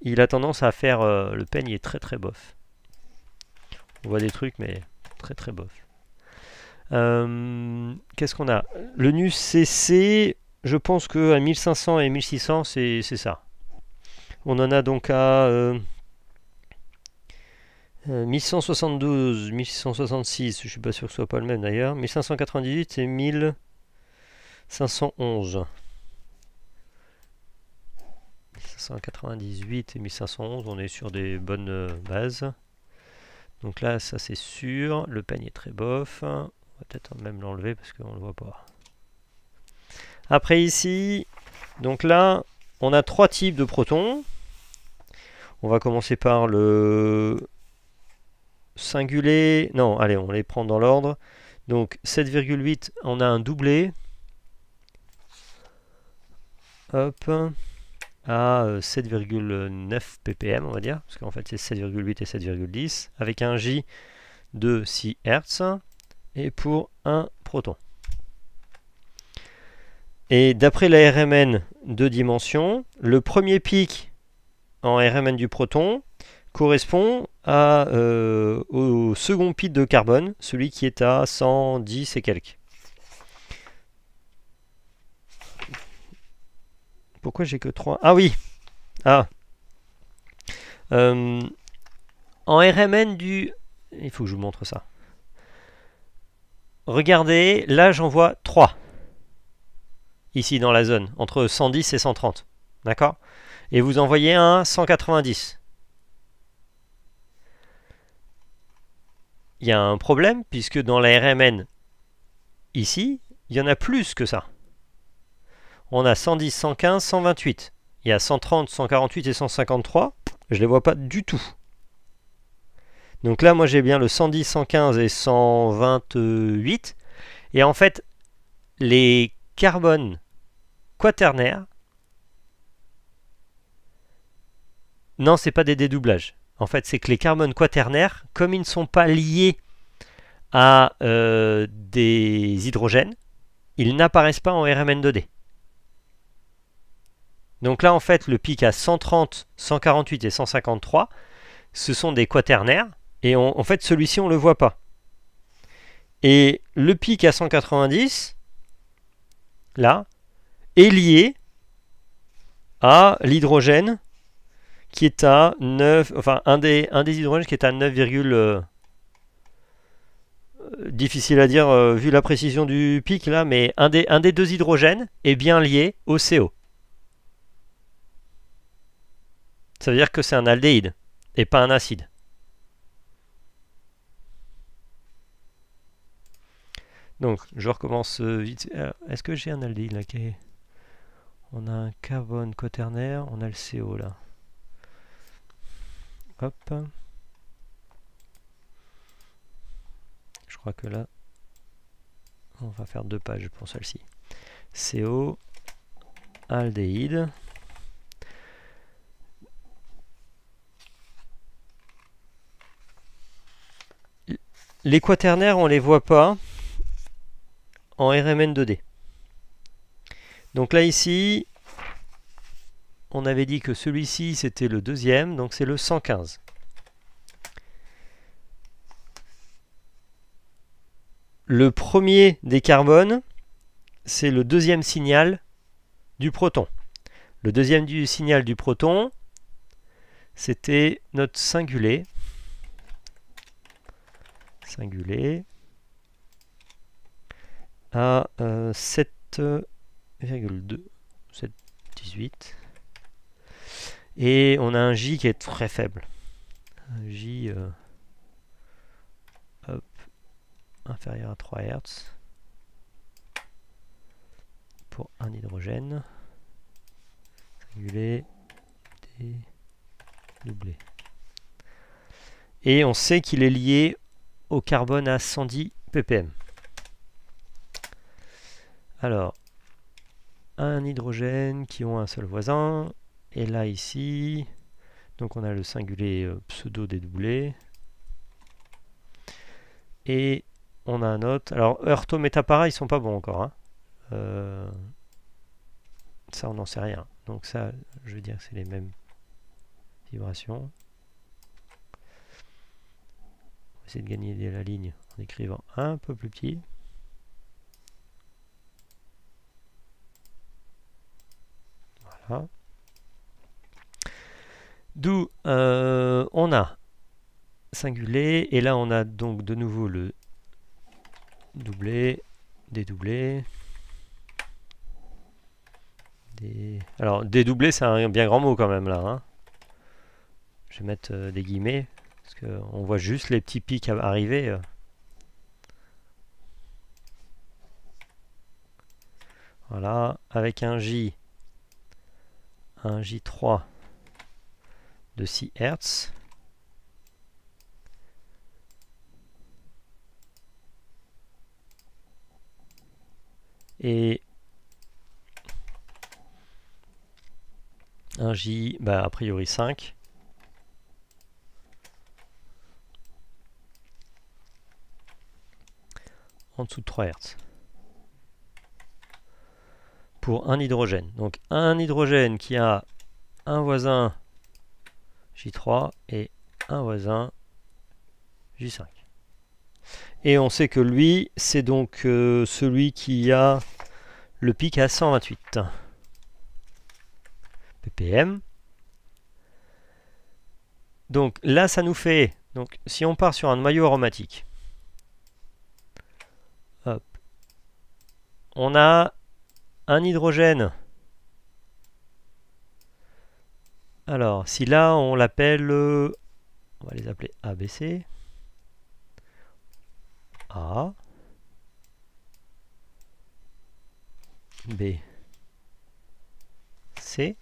il a tendance à faire, euh, le PEN il est très très bof. On voit des trucs, mais très très bof. Qu'est-ce qu'on a Le NUCC, je pense que à 1500 et 1600, c'est ça. On en a donc à... 1172, euh, 1166, je suis pas sûr que ce soit pas le même d'ailleurs. 1598 et 1511. 1598 et 1511, on est sur des bonnes euh, bases. Donc là, ça c'est sûr. Le peigne est très bof. On va peut-être même l'enlever parce qu'on ne le voit pas. Après ici, donc là, on a trois types de protons. On va commencer par le Singulé, Non, allez, on les prend dans l'ordre. Donc 7,8, on a un doublé. Hop. À 7,9 euh, ppm, on va dire. Parce qu'en fait, c'est 7,8 et 7,10. Avec un J de 6 Hertz. Et pour un proton. Et d'après la RMN de dimension, le premier pic en RMN du proton, correspond à, euh, au second pit de carbone, celui qui est à 110 et quelques. Pourquoi j'ai que 3 Ah oui Ah euh, En RMN du... Il faut que je vous montre ça. Regardez, là j'en vois 3. Ici dans la zone, entre 110 et 130. D'accord Et vous envoyez un 190. il y a un problème puisque dans la RMN, ici, il y en a plus que ça. On a 110, 115, 128. Il y a 130, 148 et 153. Je ne les vois pas du tout. Donc là, moi, j'ai bien le 110, 115 et 128. Et en fait, les carbones quaternaires... Non, c'est pas des dédoublages en fait, c'est que les carbones quaternaires, comme ils ne sont pas liés à euh, des hydrogènes, ils n'apparaissent pas en RMN2D. Donc là, en fait, le pic à 130, 148 et 153, ce sont des quaternaires, et en fait, celui-ci, on ne le voit pas. Et le pic à 190, là, est lié à l'hydrogène qui est à 9, enfin un des, un des hydrogènes qui est à 9, euh, difficile à dire euh, vu la précision du pic là, mais un des, un des deux hydrogènes est bien lié au CO. Ça veut dire que c'est un aldéhyde et pas un acide. Donc, je recommence euh, vite. Est-ce que j'ai un aldéhyde là qui On a un carbone quaternaire, on a le CO là. Hop. Je crois que là, on va faire deux pages pour celle-ci. CO, aldéhyde. Les quaternaires, on les voit pas en RMN 2D. Donc là ici, on avait dit que celui-ci c'était le deuxième, donc c'est le 115. Le premier des carbones, c'est le deuxième signal du proton. Le deuxième du signal du proton, c'était notre singulé. Singulé à 7,2, 7,18. Et on a un J qui est très faible. Un J euh, inférieur à 3 Hz pour un hydrogène. doublé. Et on sait qu'il est lié au carbone à 110 ppm. Alors, un hydrogène qui ont un seul voisin, et là, ici, donc on a le singulier euh, pseudo dédoublé. Et on a un autre. Alors, Heurto, Metapara, ils sont pas bons encore. Hein. Euh, ça, on n'en sait rien. Donc ça, je veux dire que c'est les mêmes vibrations. On va essayer de gagner la ligne en écrivant un peu plus petit. Voilà. D'où euh, on a singulé et là on a donc de nouveau le doublé, dédoublé. Alors dédoublé c'est un bien grand mot quand même là. Hein. Je vais mettre euh, des guillemets, parce qu'on voit juste les petits pics arriver. Euh. Voilà, avec un J, un J3 de 6 Hz. Et un J, bah, a priori 5. En dessous de 3 Hz. Pour un hydrogène. Donc un hydrogène qui a un voisin J3 et un voisin J5. Et on sait que lui, c'est donc euh, celui qui a le pic à 128 ppm. Donc là, ça nous fait, donc si on part sur un noyau aromatique, on a un hydrogène Alors, si là on l'appelle, euh, on va les appeler ABC. A. B. C.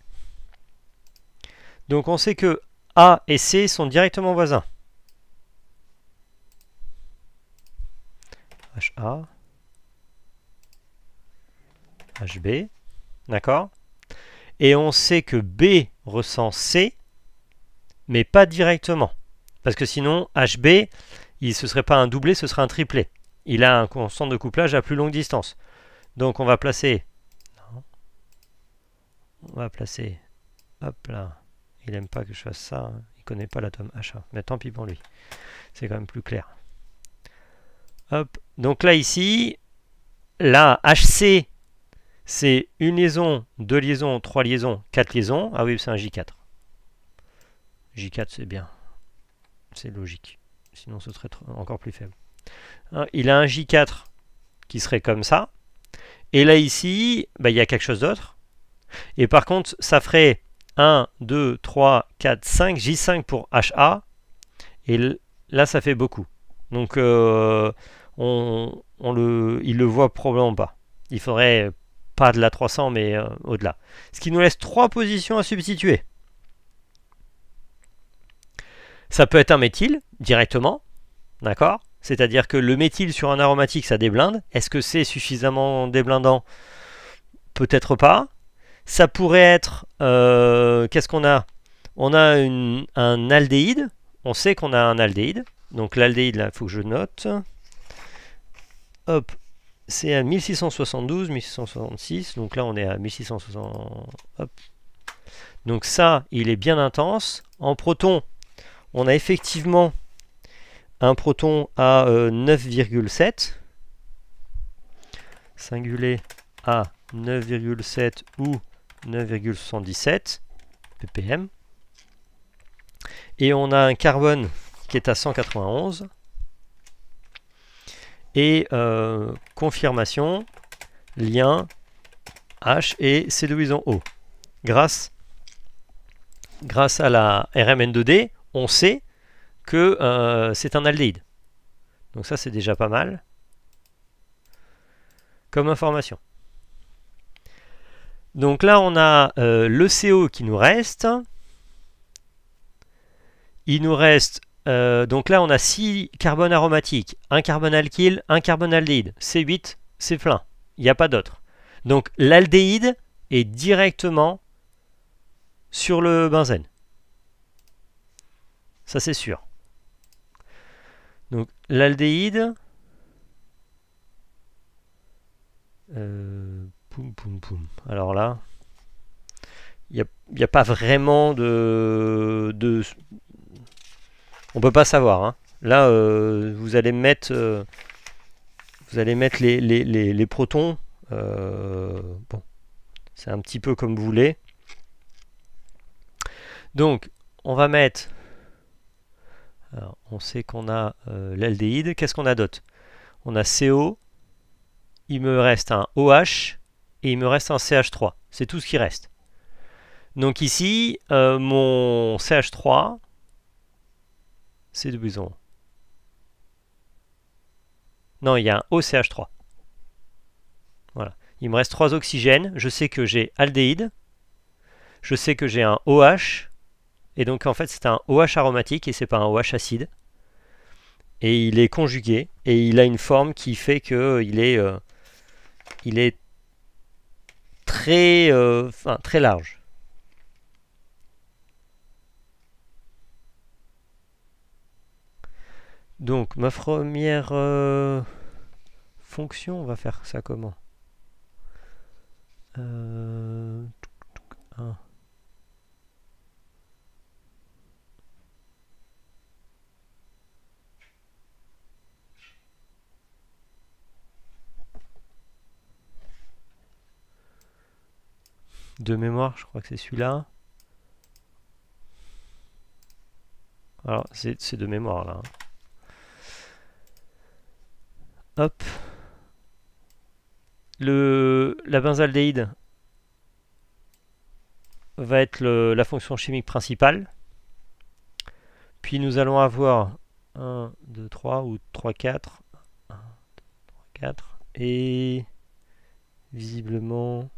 Donc on sait que A et C sont directement voisins. HA. HB. D'accord Et on sait que B ressent C, mais pas directement. Parce que sinon, HB, il, ce ne serait pas un doublé, ce serait un triplé. Il a un constant de couplage à plus longue distance. Donc on va placer... On va placer... Hop là. Il n'aime pas que je fasse ça. Hein. Il ne connaît pas l'atome H1. Mais tant pis pour lui. C'est quand même plus clair. Hop. Donc là, ici, là, HC, c'est une liaison, deux liaisons, trois liaisons, quatre liaisons. Ah oui, c'est un J4. J4, c'est bien. C'est logique. Sinon, ce serait encore plus faible. Hein, il a un J4 qui serait comme ça. Et là, ici, bah, il y a quelque chose d'autre. Et par contre, ça ferait 1, 2, 3, 4, 5, J5 pour HA. Et là, ça fait beaucoup. Donc, euh, on, le, il le voit probablement pas. Il faudrait pas de la 300, mais euh, au-delà. Ce qui nous laisse trois positions à substituer. Ça peut être un méthyle directement, d'accord C'est-à-dire que le méthyle sur un aromatique, ça déblinde. Est-ce que c'est suffisamment déblindant Peut-être pas. Ça pourrait être... Euh, qu'est-ce qu'on a On a un aldéhyde. On sait qu'on a un aldéhyde. Donc l'aldéhyde, là, il faut que je note. Hop, c'est à 1672, 1666. Donc là, on est à 1660. Donc ça, il est bien intense. En proton, on a effectivement un proton à 9,7. Euh, Singulé à 9,7 ou 9,77 ppm. Et on a un carbone qui est à 191 et euh, confirmation, lien H et C2 o Grâce, grâce à la RMN2D, on sait que euh, c'est un aldéhyde. Donc ça c'est déjà pas mal comme information. Donc là on a euh, le CO qui nous reste. Il nous reste euh, donc là, on a 6 carbones aromatiques, un carbone alkyl, un carbone aldéhyde. C8, c'est plein. Il n'y a pas d'autre. Donc l'aldéhyde est directement sur le benzène. Ça, c'est sûr. Donc l'aldéhyde... Euh, Alors là, il n'y a, pas vraiment de on peut pas savoir. Hein. Là, euh, vous allez mettre, euh, vous allez mettre les, les, les, les protons. Euh, bon, c'est un petit peu comme vous voulez. Donc, on va mettre. on sait qu'on a l'aldéhyde. Qu'est-ce qu'on a d'autre On a CO. Il me reste un OH et il me reste un CH3. C'est tout ce qui reste. Donc ici, mon CH3, séduisant. Non, il y a un OCH3. Voilà. Il me reste trois oxygènes. Je sais que j'ai aldéhyde. Je sais que j'ai un OH. Et donc en fait c'est un OH aromatique et c'est pas un OH acide. Et il est conjugué et il a une forme qui fait que euh, il est, euh, est très, euh, très large. Donc, ma première euh, fonction, on va faire ça comment euh, De mémoire, je crois que c'est celui-là. Alors, c'est de mémoire là. Hein. Hop. Le, la benzaldéhyde va être le, la fonction chimique principale. Puis nous allons avoir 1, 2, 3 ou 3, 4. 1, 2, 3, 4. Et visiblement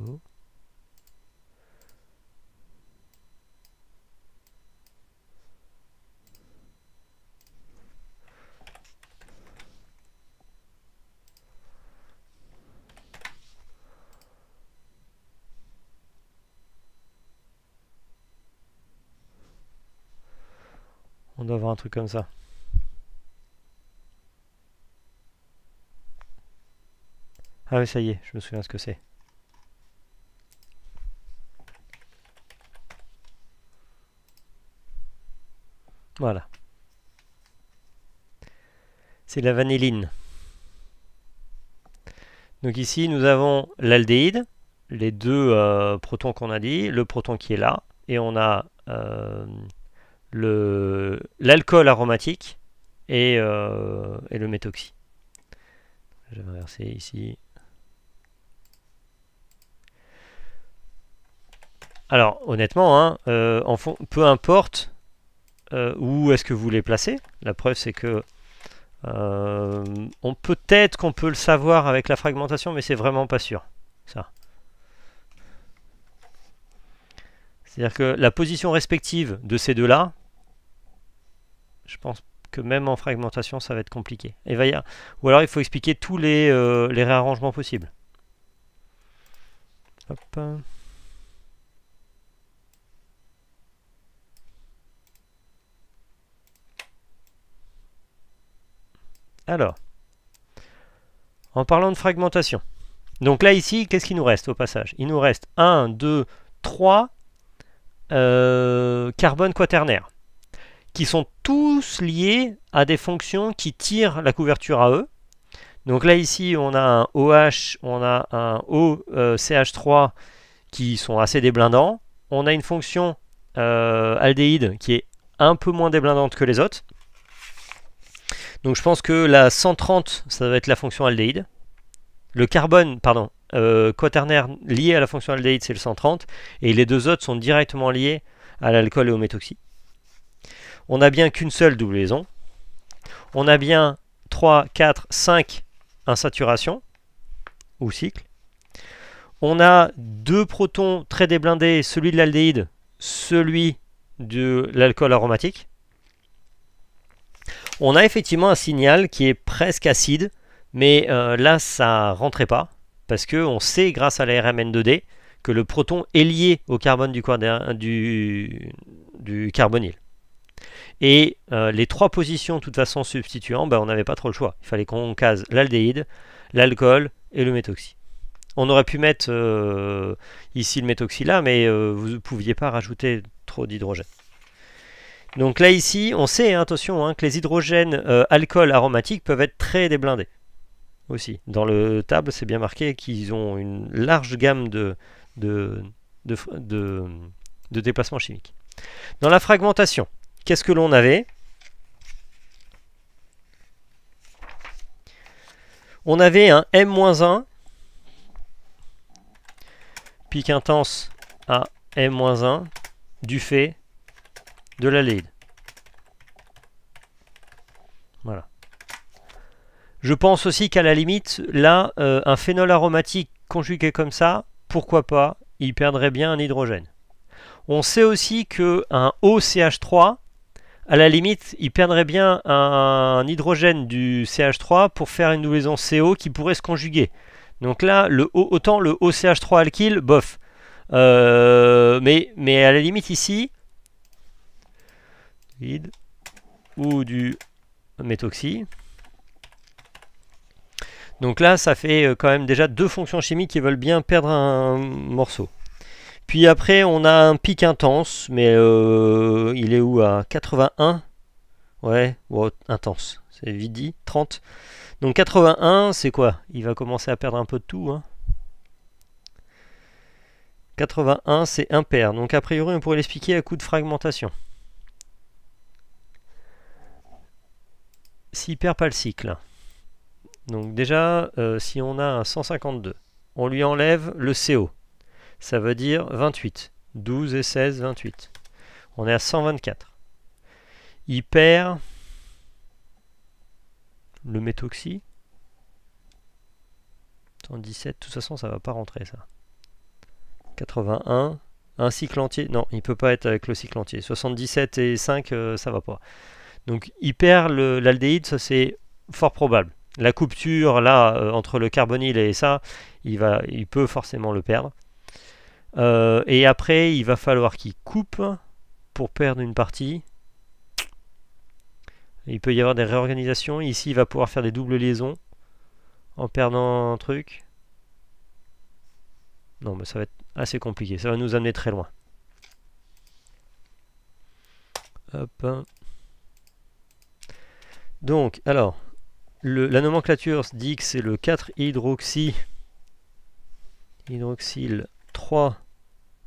Mmh. On doit avoir un truc comme ça. Ah oui, ça y est, je me souviens ce que c'est. Voilà. C'est la vanilline. Donc ici, nous avons l'aldéhyde, les deux euh, protons qu'on a dit, le proton qui est là, et on a euh, l'alcool aromatique et, euh, le méthoxy. Je vais inverser ici. Alors, honnêtement, hein, euh, en peu importe euh, où est-ce que vous les placez. La preuve, c'est que euh, on peut-être qu'on peut le savoir avec la fragmentation, mais c'est vraiment pas sûr. Ça. C'est-à-dire que la position respective de ces deux-là, je pense que même en fragmentation, ça va être compliqué. Et va Ou alors il faut expliquer tous les, euh, les réarrangements possibles. Hop. Alors, en parlant de fragmentation. Donc là, ici, qu'est-ce qu'il nous reste au passage Il nous reste 1, 2, 3 euh, carbone quaternaire, qui sont tous liés à des fonctions qui tirent la couverture à eux. Donc là, ici, on a un OH, on a un OCH3 qui sont assez déblindants. On a une fonction euh, aldéhyde qui est un peu moins déblindante que les autres. Donc je pense que la 130, ça va être la fonction aldéhyde. Le carbone, pardon, euh, quaternaire lié à la fonction aldéhyde, c'est le 130. Et les deux autres sont directement liés à l'alcool et au méthoxy. On n'a bien qu'une seule double liaison. On a bien 3, 4, 5 insaturations ou cycles. On a deux protons très déblindés, celui de l'aldéhyde, celui de l'alcool aromatique. On a effectivement un signal qui est presque acide, mais euh, là ça rentrait pas, parce qu'on sait grâce à la RMN2D que le proton est lié au carbone du, du, du Et euh, les trois positions, de toute façon, substituant, ben, on n'avait pas trop le choix. Il fallait qu'on case l'aldéhyde, l'alcool et le méthoxy. On aurait pu mettre euh, ici le méthoxy là, mais vous ne pouviez pas rajouter trop d'hydrogène. Donc là ici, on sait, hein, attention, hein, que les hydrogènes euh, alcool alcools aromatiques peuvent être très déblindés aussi. Dans le table, c'est bien marqué qu'ils ont une large gamme de, de, déplacements chimiques. Dans la fragmentation, qu'est-ce que l'on avait On avait un M-1, pic intense à M-1, du fait de la LED, Voilà. Je pense aussi qu'à la limite, là, euh, un phénol aromatique conjugué comme ça, pourquoi pas, il perdrait bien un hydrogène. On sait aussi qu'un OCH3, à la limite, il perdrait bien un hydrogène du CH3 pour faire une liaison CO qui pourrait se conjuguer. Donc là, le autant le OCH3 alkyle, bof. Euh, mais, mais à la limite ici, ou du méthoxy. Donc là, ça fait euh, quand même déjà deux fonctions chimiques qui veulent bien perdre un morceau. Puis après, on a un pic intense, mais euh, il est où à 81 Ouais, intense, c'est vite dit, 30. Donc 81, c'est quoi Il va commencer à perdre un peu de tout. 81, hein. c'est impair. Donc a priori, on pourrait l'expliquer à coup de fragmentation. s'il perd pas le cycle. Donc déjà, euh, si on a un 152, on lui enlève le CO. Ça veut dire 28. 12 et 16, 28. On est à 124. Il perd le méthoxy. 117, de toute façon, ça va pas rentrer, ça. 81, un cycle entier. Non, il peut pas être avec le cycle entier. 77 et 5, euh, ça va pas. Donc il perd l'aldéhyde, ça c'est fort probable. La coupure là euh, entre le carbonyle et ça, il, va, il peut forcément le perdre. Euh, et après, il va falloir qu'il coupe pour perdre une partie. Il peut y avoir des réorganisations. Ici, il va pouvoir faire des doubles liaisons en perdant un truc. Non, mais ça va être assez compliqué. Ça va nous amener très loin. Hop. Donc, alors, la nomenclature dit que c'est le 4-hydroxy hydroxyle 3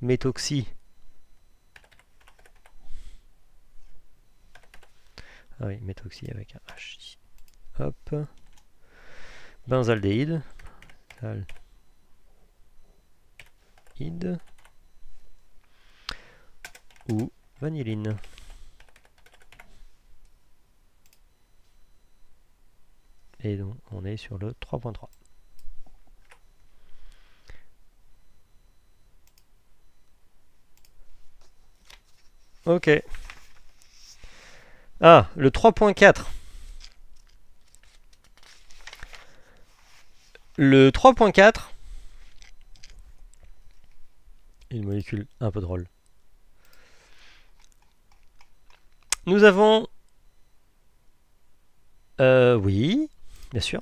méthoxy ah oui, méthoxy avec un H Hop. Benzaldéhyde. Benzaldéhyde. Ou vanilline. et donc on est sur le 3.3. Ok. Ah, le 3.4. Le 3.4. Une molécule un peu drôle. Nous avons... Euh, oui bien sûr.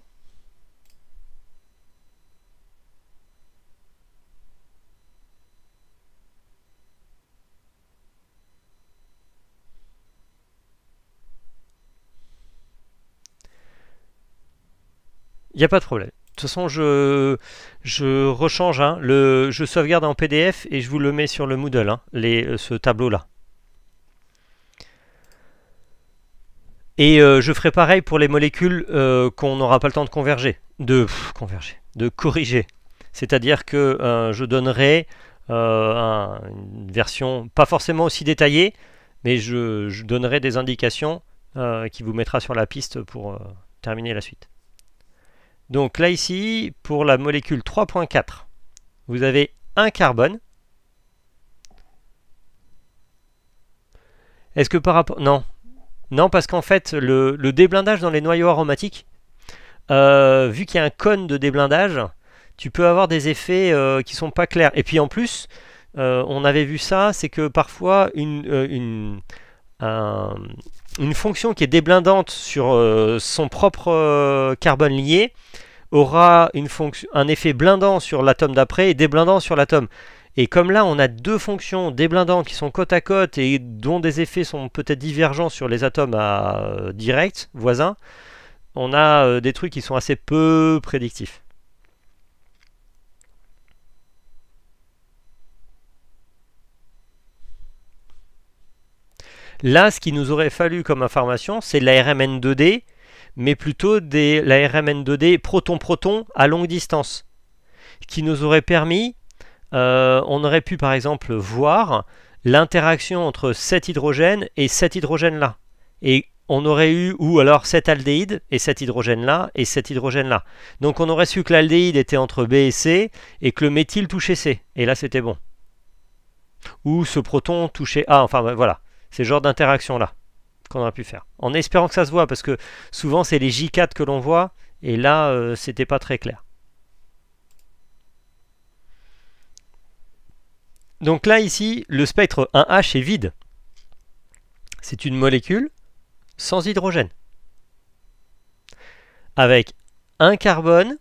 Il n'y a pas de problème. De toute façon, je, je rechange, hein, le, je sauvegarde en PDF et je vous le mets sur le Moodle, hein, les, euh, ce tableau-là. Et euh, je ferai pareil pour les molécules euh, qu'on n'aura pas le temps de converger, de converger, de corriger. C'est-à-dire que euh, je donnerai une version pas forcément aussi détaillée, mais je donnerai des indications qui vous mettra sur la piste pour terminer la suite. Donc là ici, pour la molécule 3.4, vous avez un carbone, Est-ce que par rapport... Non, non, parce qu'en fait, le, déblindage dans les noyaux aromatiques, euh, vu qu'il y a un cône de déblindage, tu peux avoir des effets qui euh, qui sont pas clairs. Et puis en plus, euh, on avait vu ça, c'est que parfois une, fonction qui est déblindante sur son propre carbone lié aura une fonction, un effet blindant sur l'atome d'après et déblindant sur l'atome. Et comme là, on a deux fonctions déblindantes qui sont côte à côte et dont des effets sont peut-être divergents sur les atomes à euh, direct, voisins, on a euh, des trucs qui sont assez peu prédictifs. Là, ce qu'il nous aurait fallu comme information, c'est de la RMN 2D, mais plutôt des, la RMN 2D proton-proton à longue distance, qui nous aurait permis euh, on aurait pu par exemple voir l'interaction entre cet hydrogène et cet hydrogène-là. Et on aurait eu, ou alors cet aldéhyde et cet hydrogène-là et cet hydrogène-là. Donc on aurait su que l'aldéhyde était entre B et C et que le méthyle touchait C. Et là c'était bon. Ou ce proton touchait A, enfin ben, voilà. Ces genre d'interaction-là qu'on aurait pu faire. En espérant que ça se voit, parce que souvent c'est les J4 que l'on voit, et là euh, c'était pas très clair. Donc là, ici, le spectre 1H est vide. C'est une molécule sans hydrogène. Avec un carbone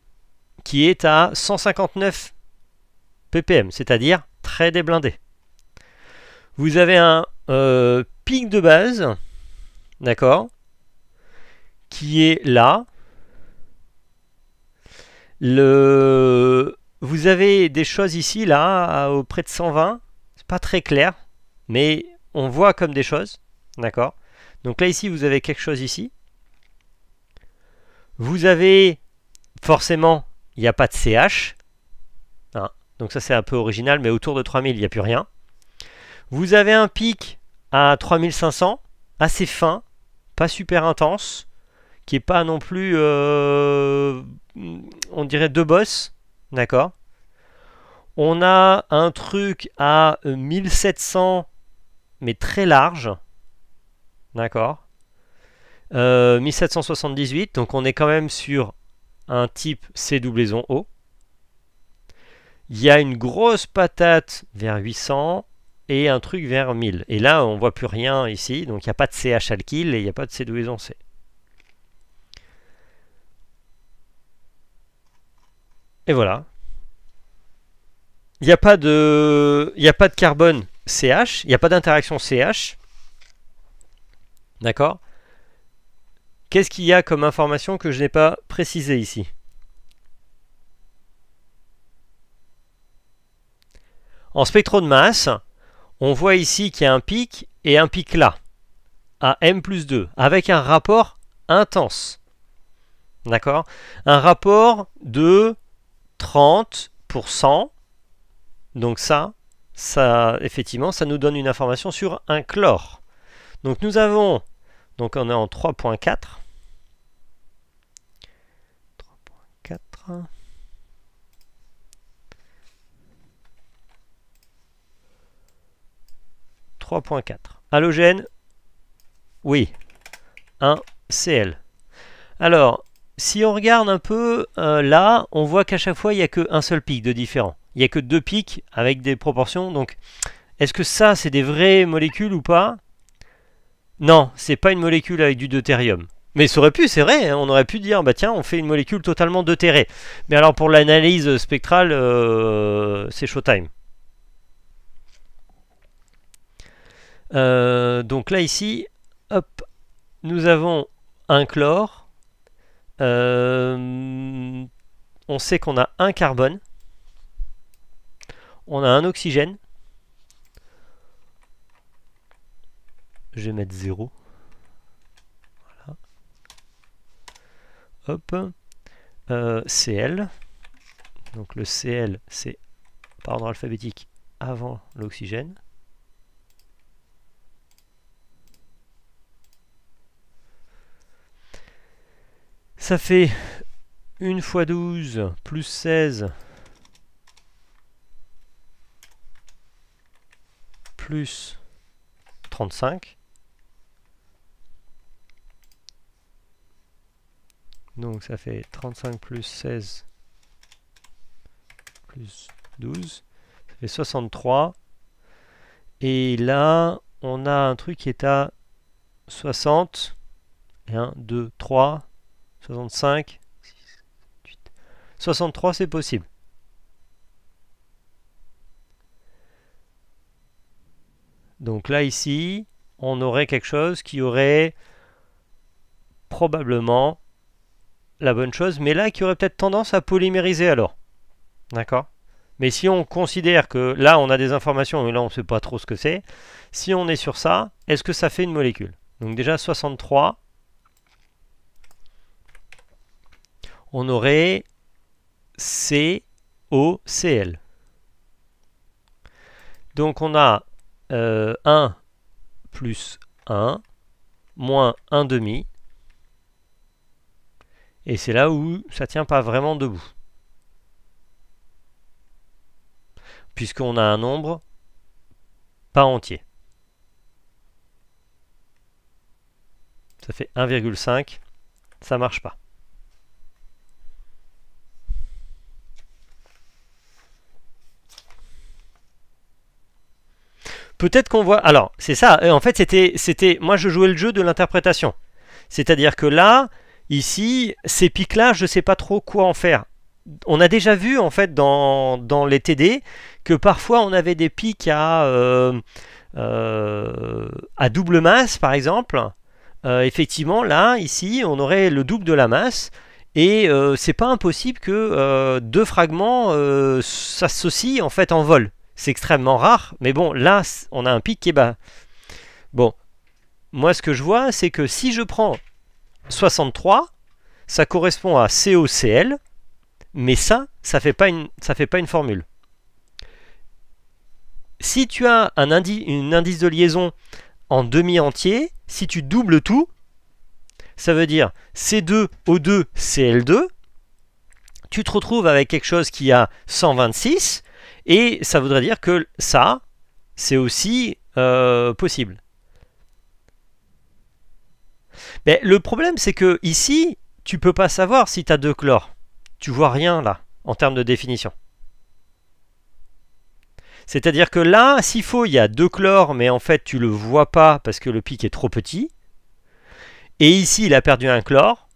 qui est à 159 ppm, c'est-à-dire très déblindé. Vous avez un euh, pic de base, d'accord, qui est là. Le, vous avez des choses ici, là, auprès de 120. C'est pas très clair, mais on voit comme des choses. D'accord Donc là, ici, vous avez quelque chose ici. Vous avez, forcément, il n'y a pas de CH. Hein. Donc ça, c'est un peu original, mais autour de 3000, il n'y a plus rien. Vous avez un pic à 3500, assez fin, pas super intense, qui n'est pas non plus, euh, on dirait, deux bosses. D'accord On a un truc à 1700, euh, mais très large. D'accord 1778, euh, donc on est quand même sur un type C doublaison O. Il y a une grosse patate vers 800 et un truc vers 1000. Et là, on voit plus rien ici, donc il n'y a pas de CH alkyl et il n'y a pas de C doublaison C. Et voilà. Il n'y a, pas de... a pas de carbone CH, il n'y a pas d'interaction CH. D'accord Qu'est-ce qu'il y a comme information que je n'ai pas précisée ici En spectro de masse, on voit ici qu'il y a un pic et un pic là, à m plus 2, avec un rapport intense. D'accord Un rapport de 30%. Donc ça, ça, effectivement, ça nous donne une information sur un chlore. Donc nous avons, donc on est en 3.4. 3.4. Halogène, oui, 1 Cl. Alors, si on regarde un peu euh, là, on voit qu'à chaque fois, il n'y a qu'un seul pic de différent. Il n'y a que deux pics avec des proportions. Donc, est-ce que ça, c'est des vraies molécules ou pas Non, c'est pas une molécule avec du deutérium. Mais ça aurait pu, c'est vrai, hein. on aurait pu dire, bah tiens, on fait une molécule totalement deutérée. Mais alors pour l'analyse spectrale, euh, c'est Showtime. Euh, donc là ici, hop, nous avons un chlore, euh, on sait qu'on a un carbone. On a un oxygène. Je vais mettre 0. Hop. Euh, Cl. Donc le Cl, c'est par ordre alphabétique avant l'oxygène. ça fait 1 fois 12 plus 16 plus 35. Donc ça fait 35 plus 16 plus 12. Ça fait 63. Et là, on a un truc qui est à 60. 1, 2, 3, 65, 63 c'est possible. Donc là ici, on aurait quelque chose qui aurait probablement la bonne chose, mais là qui aurait peut-être tendance à polymériser alors. D'accord Mais si on considère que là on a des informations mais là on ne sait pas trop ce que c'est, si on est sur ça, est-ce que ça fait une molécule Donc déjà 63, on aurait COCl. Donc on a 1 euh, plus 1 moins 1 demi. Et c'est là où ça ne tient pas vraiment debout. Puisqu'on a un nombre pas entier. Ça fait 1,5. Ça marche pas. Peut-être qu'on voit. Alors, c'est ça. Euh, en fait, c'était, c'était. Moi, je jouais le jeu de l'interprétation. C'est-à-dire que là, ici, ces pics-là, je ne sais pas trop quoi en faire. On a déjà vu, en fait, dans, les TD, que parfois on avait des pics à, euh, euh, à double masse, par exemple. effectivement, là, ici, on aurait le double de la masse. Et c'est pas impossible que deux fragments s'associent en fait en vol c'est extrêmement rare, mais bon, là, on a un pic qui est bas. Bon, moi, ce que je vois, c'est que si je prends 63, ça correspond à COCl, mais ça, ça ne fait, pas une, ça fait pas une formule. Si tu as un une indice de liaison en demi-entier, si tu doubles tout, ça veut dire C2O2 CL2, tu te retrouves avec quelque chose qui a 126, et ça voudrait dire que ça, c'est aussi euh, possible. Mais le problème, c'est que ici, tu peux pas savoir si tu as deux chlores. Tu vois rien là, en termes de définition. C'est-à-dire que là, s'il faut, il y a deux chlores, mais en fait, tu le vois pas parce que le pic est trop petit. Et ici, il a perdu un chlore.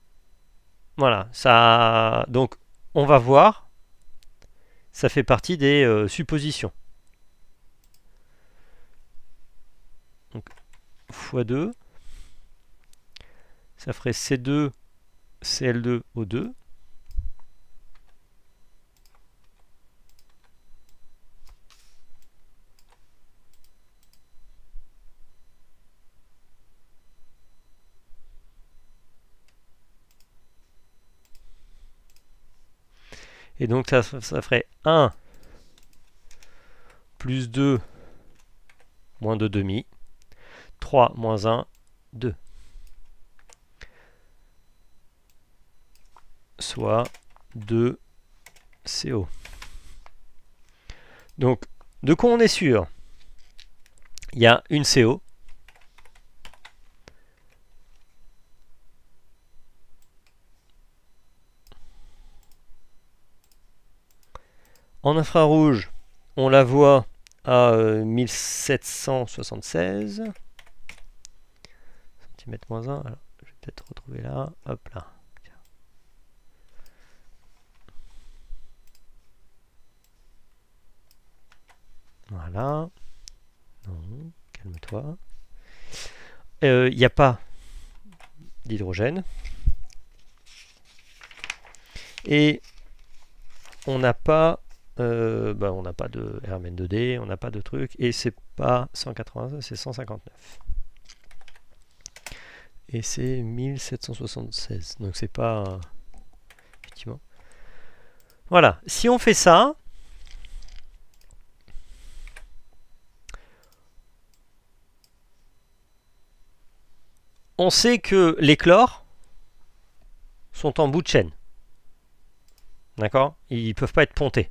Voilà, ça. Donc, on va voir ça fait partie des euh, suppositions. Donc, x2, ça ferait C2, CL2, O2. Et donc ça, ça ferait 1 plus 2 moins 2 demi. 3 moins 1, 2. Soit 2 CO. Donc, de quoi on est sûr Il y a une CO, En infrarouge, on la voit à 1776. Euh, centimètres moins 1. je vais peut-être retrouver là. Hop là. Voilà. Non, calme-toi. Il euh, n'y a pas d'hydrogène. Et on n'a pas euh, bah, on n'a pas de RMN 2D, on n'a pas de truc, et c'est pas 180, c'est 159. Et c'est 1776, donc c'est pas... effectivement. Voilà, si on fait ça... On sait que les chlores sont en bout de chaîne. D'accord Ils ne peuvent pas être pontés.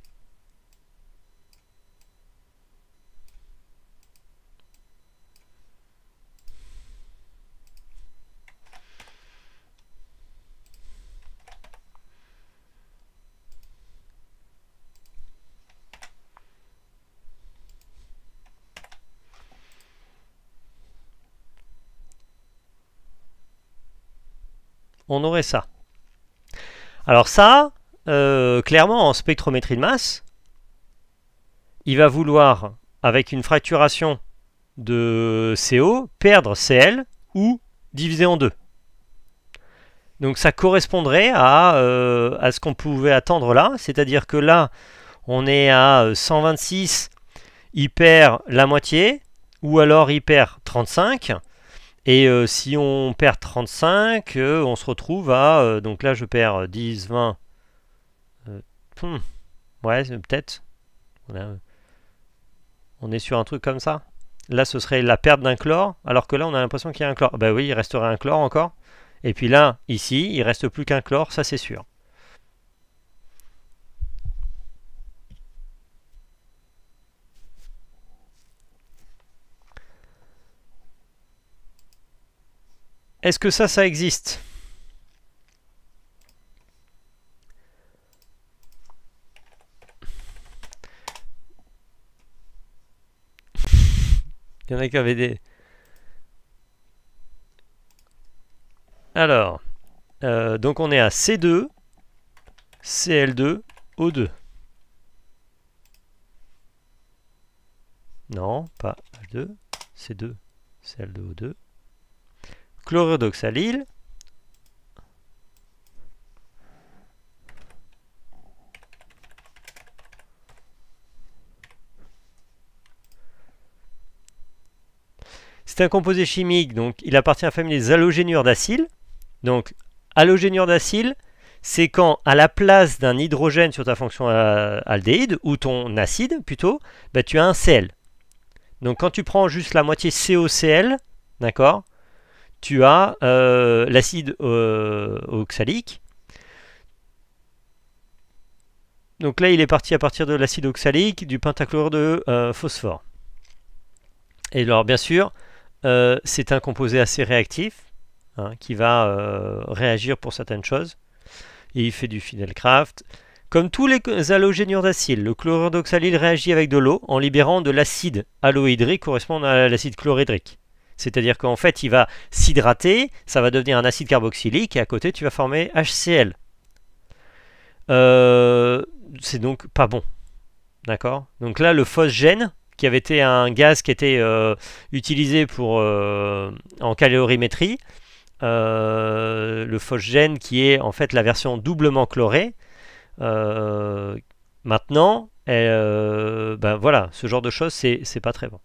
on aurait ça. Alors ça, euh, clairement, en spectrométrie de masse, il va vouloir, avec une fracturation de CO, perdre CL ou diviser en deux. Donc ça correspondrait à, euh, à ce qu'on pouvait attendre là, c'est-à-dire que là, on est à 126, euh, il perd la moitié, ou alors il perd 35, et euh, si on perd 35, euh, on se retrouve à... Euh, donc là, je perds 10, 20... Hmm, ouais, peut-être. On, est sur un truc comme ça. Là, ce serait la perte d'un chlore, alors que là, on a l'impression qu'il y a un chlore. Bah oui, il resterait un chlore encore. Et puis là, ici, il reste plus qu'un chlore, ça c'est sûr. Est-ce que ça, ça existe Il y en a qui avaient des... Alors, euh, donc on est à C2, CL2, O2. Non, pas H2, C2, CL2, O2. Chlorure d'oxalyle. C'est un composé chimique, donc il appartient à la famille des halogénures d'acyle. Donc, halogénure d'acyle, c'est quand à la place d'un hydrogène sur ta fonction euh, aldéhyde, ou ton acide plutôt, bah, tu as un Cl. Donc quand tu prends juste la moitié COCl, d'accord tu as euh, l'acide euh, oxalique. Donc là, il est parti à partir de l'acide oxalique, du pentachlore de euh, phosphore. Et alors, bien sûr, c'est un composé assez réactif, hein, qui va réagir pour certaines choses. Et il fait du craft. Comme tous les halogénures d'acide, le chlorure d'oxalyle réagit avec de l'eau en libérant de l'acide halohydrique correspondant à l'acide chlorhydrique. C'est-à-dire qu'en fait, il va s'hydrater, ça va devenir un acide carboxylique, et à côté, tu vas former HCl. Euh, c'est donc pas bon. D'accord Donc là, le phosgène, qui avait été un gaz qui était euh, utilisé pour, euh, en calorimétrie, le phosgène qui est en fait la version doublement chlorée, maintenant, ben voilà, ce genre de choses, c'est pas très bon.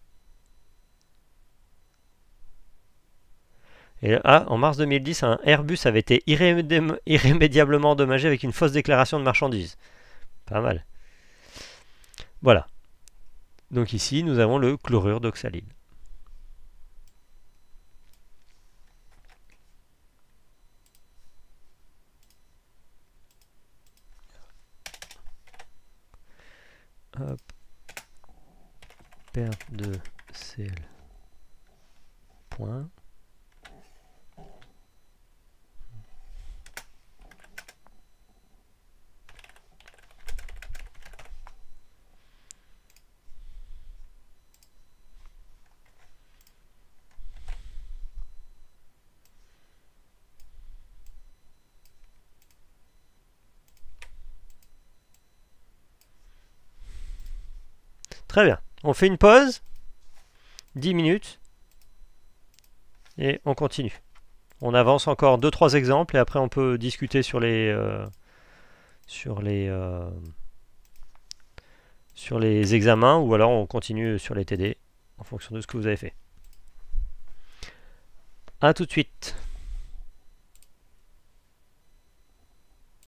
Et ah, en mars 2010, un Airbus avait été irrémédiablement endommagé avec une fausse déclaration de marchandises. Pas mal. Voilà. Donc ici, nous avons le chlorure d'oxaline. Hop. de CL. Point. Très bien. On fait une pause. 10 minutes. Et on continue. On avance encore 2-3 exemples et après on peut discuter sur les... Euh, sur les... Euh, sur les examens ou alors on continue sur les TD en fonction de ce que vous avez fait. A tout de suite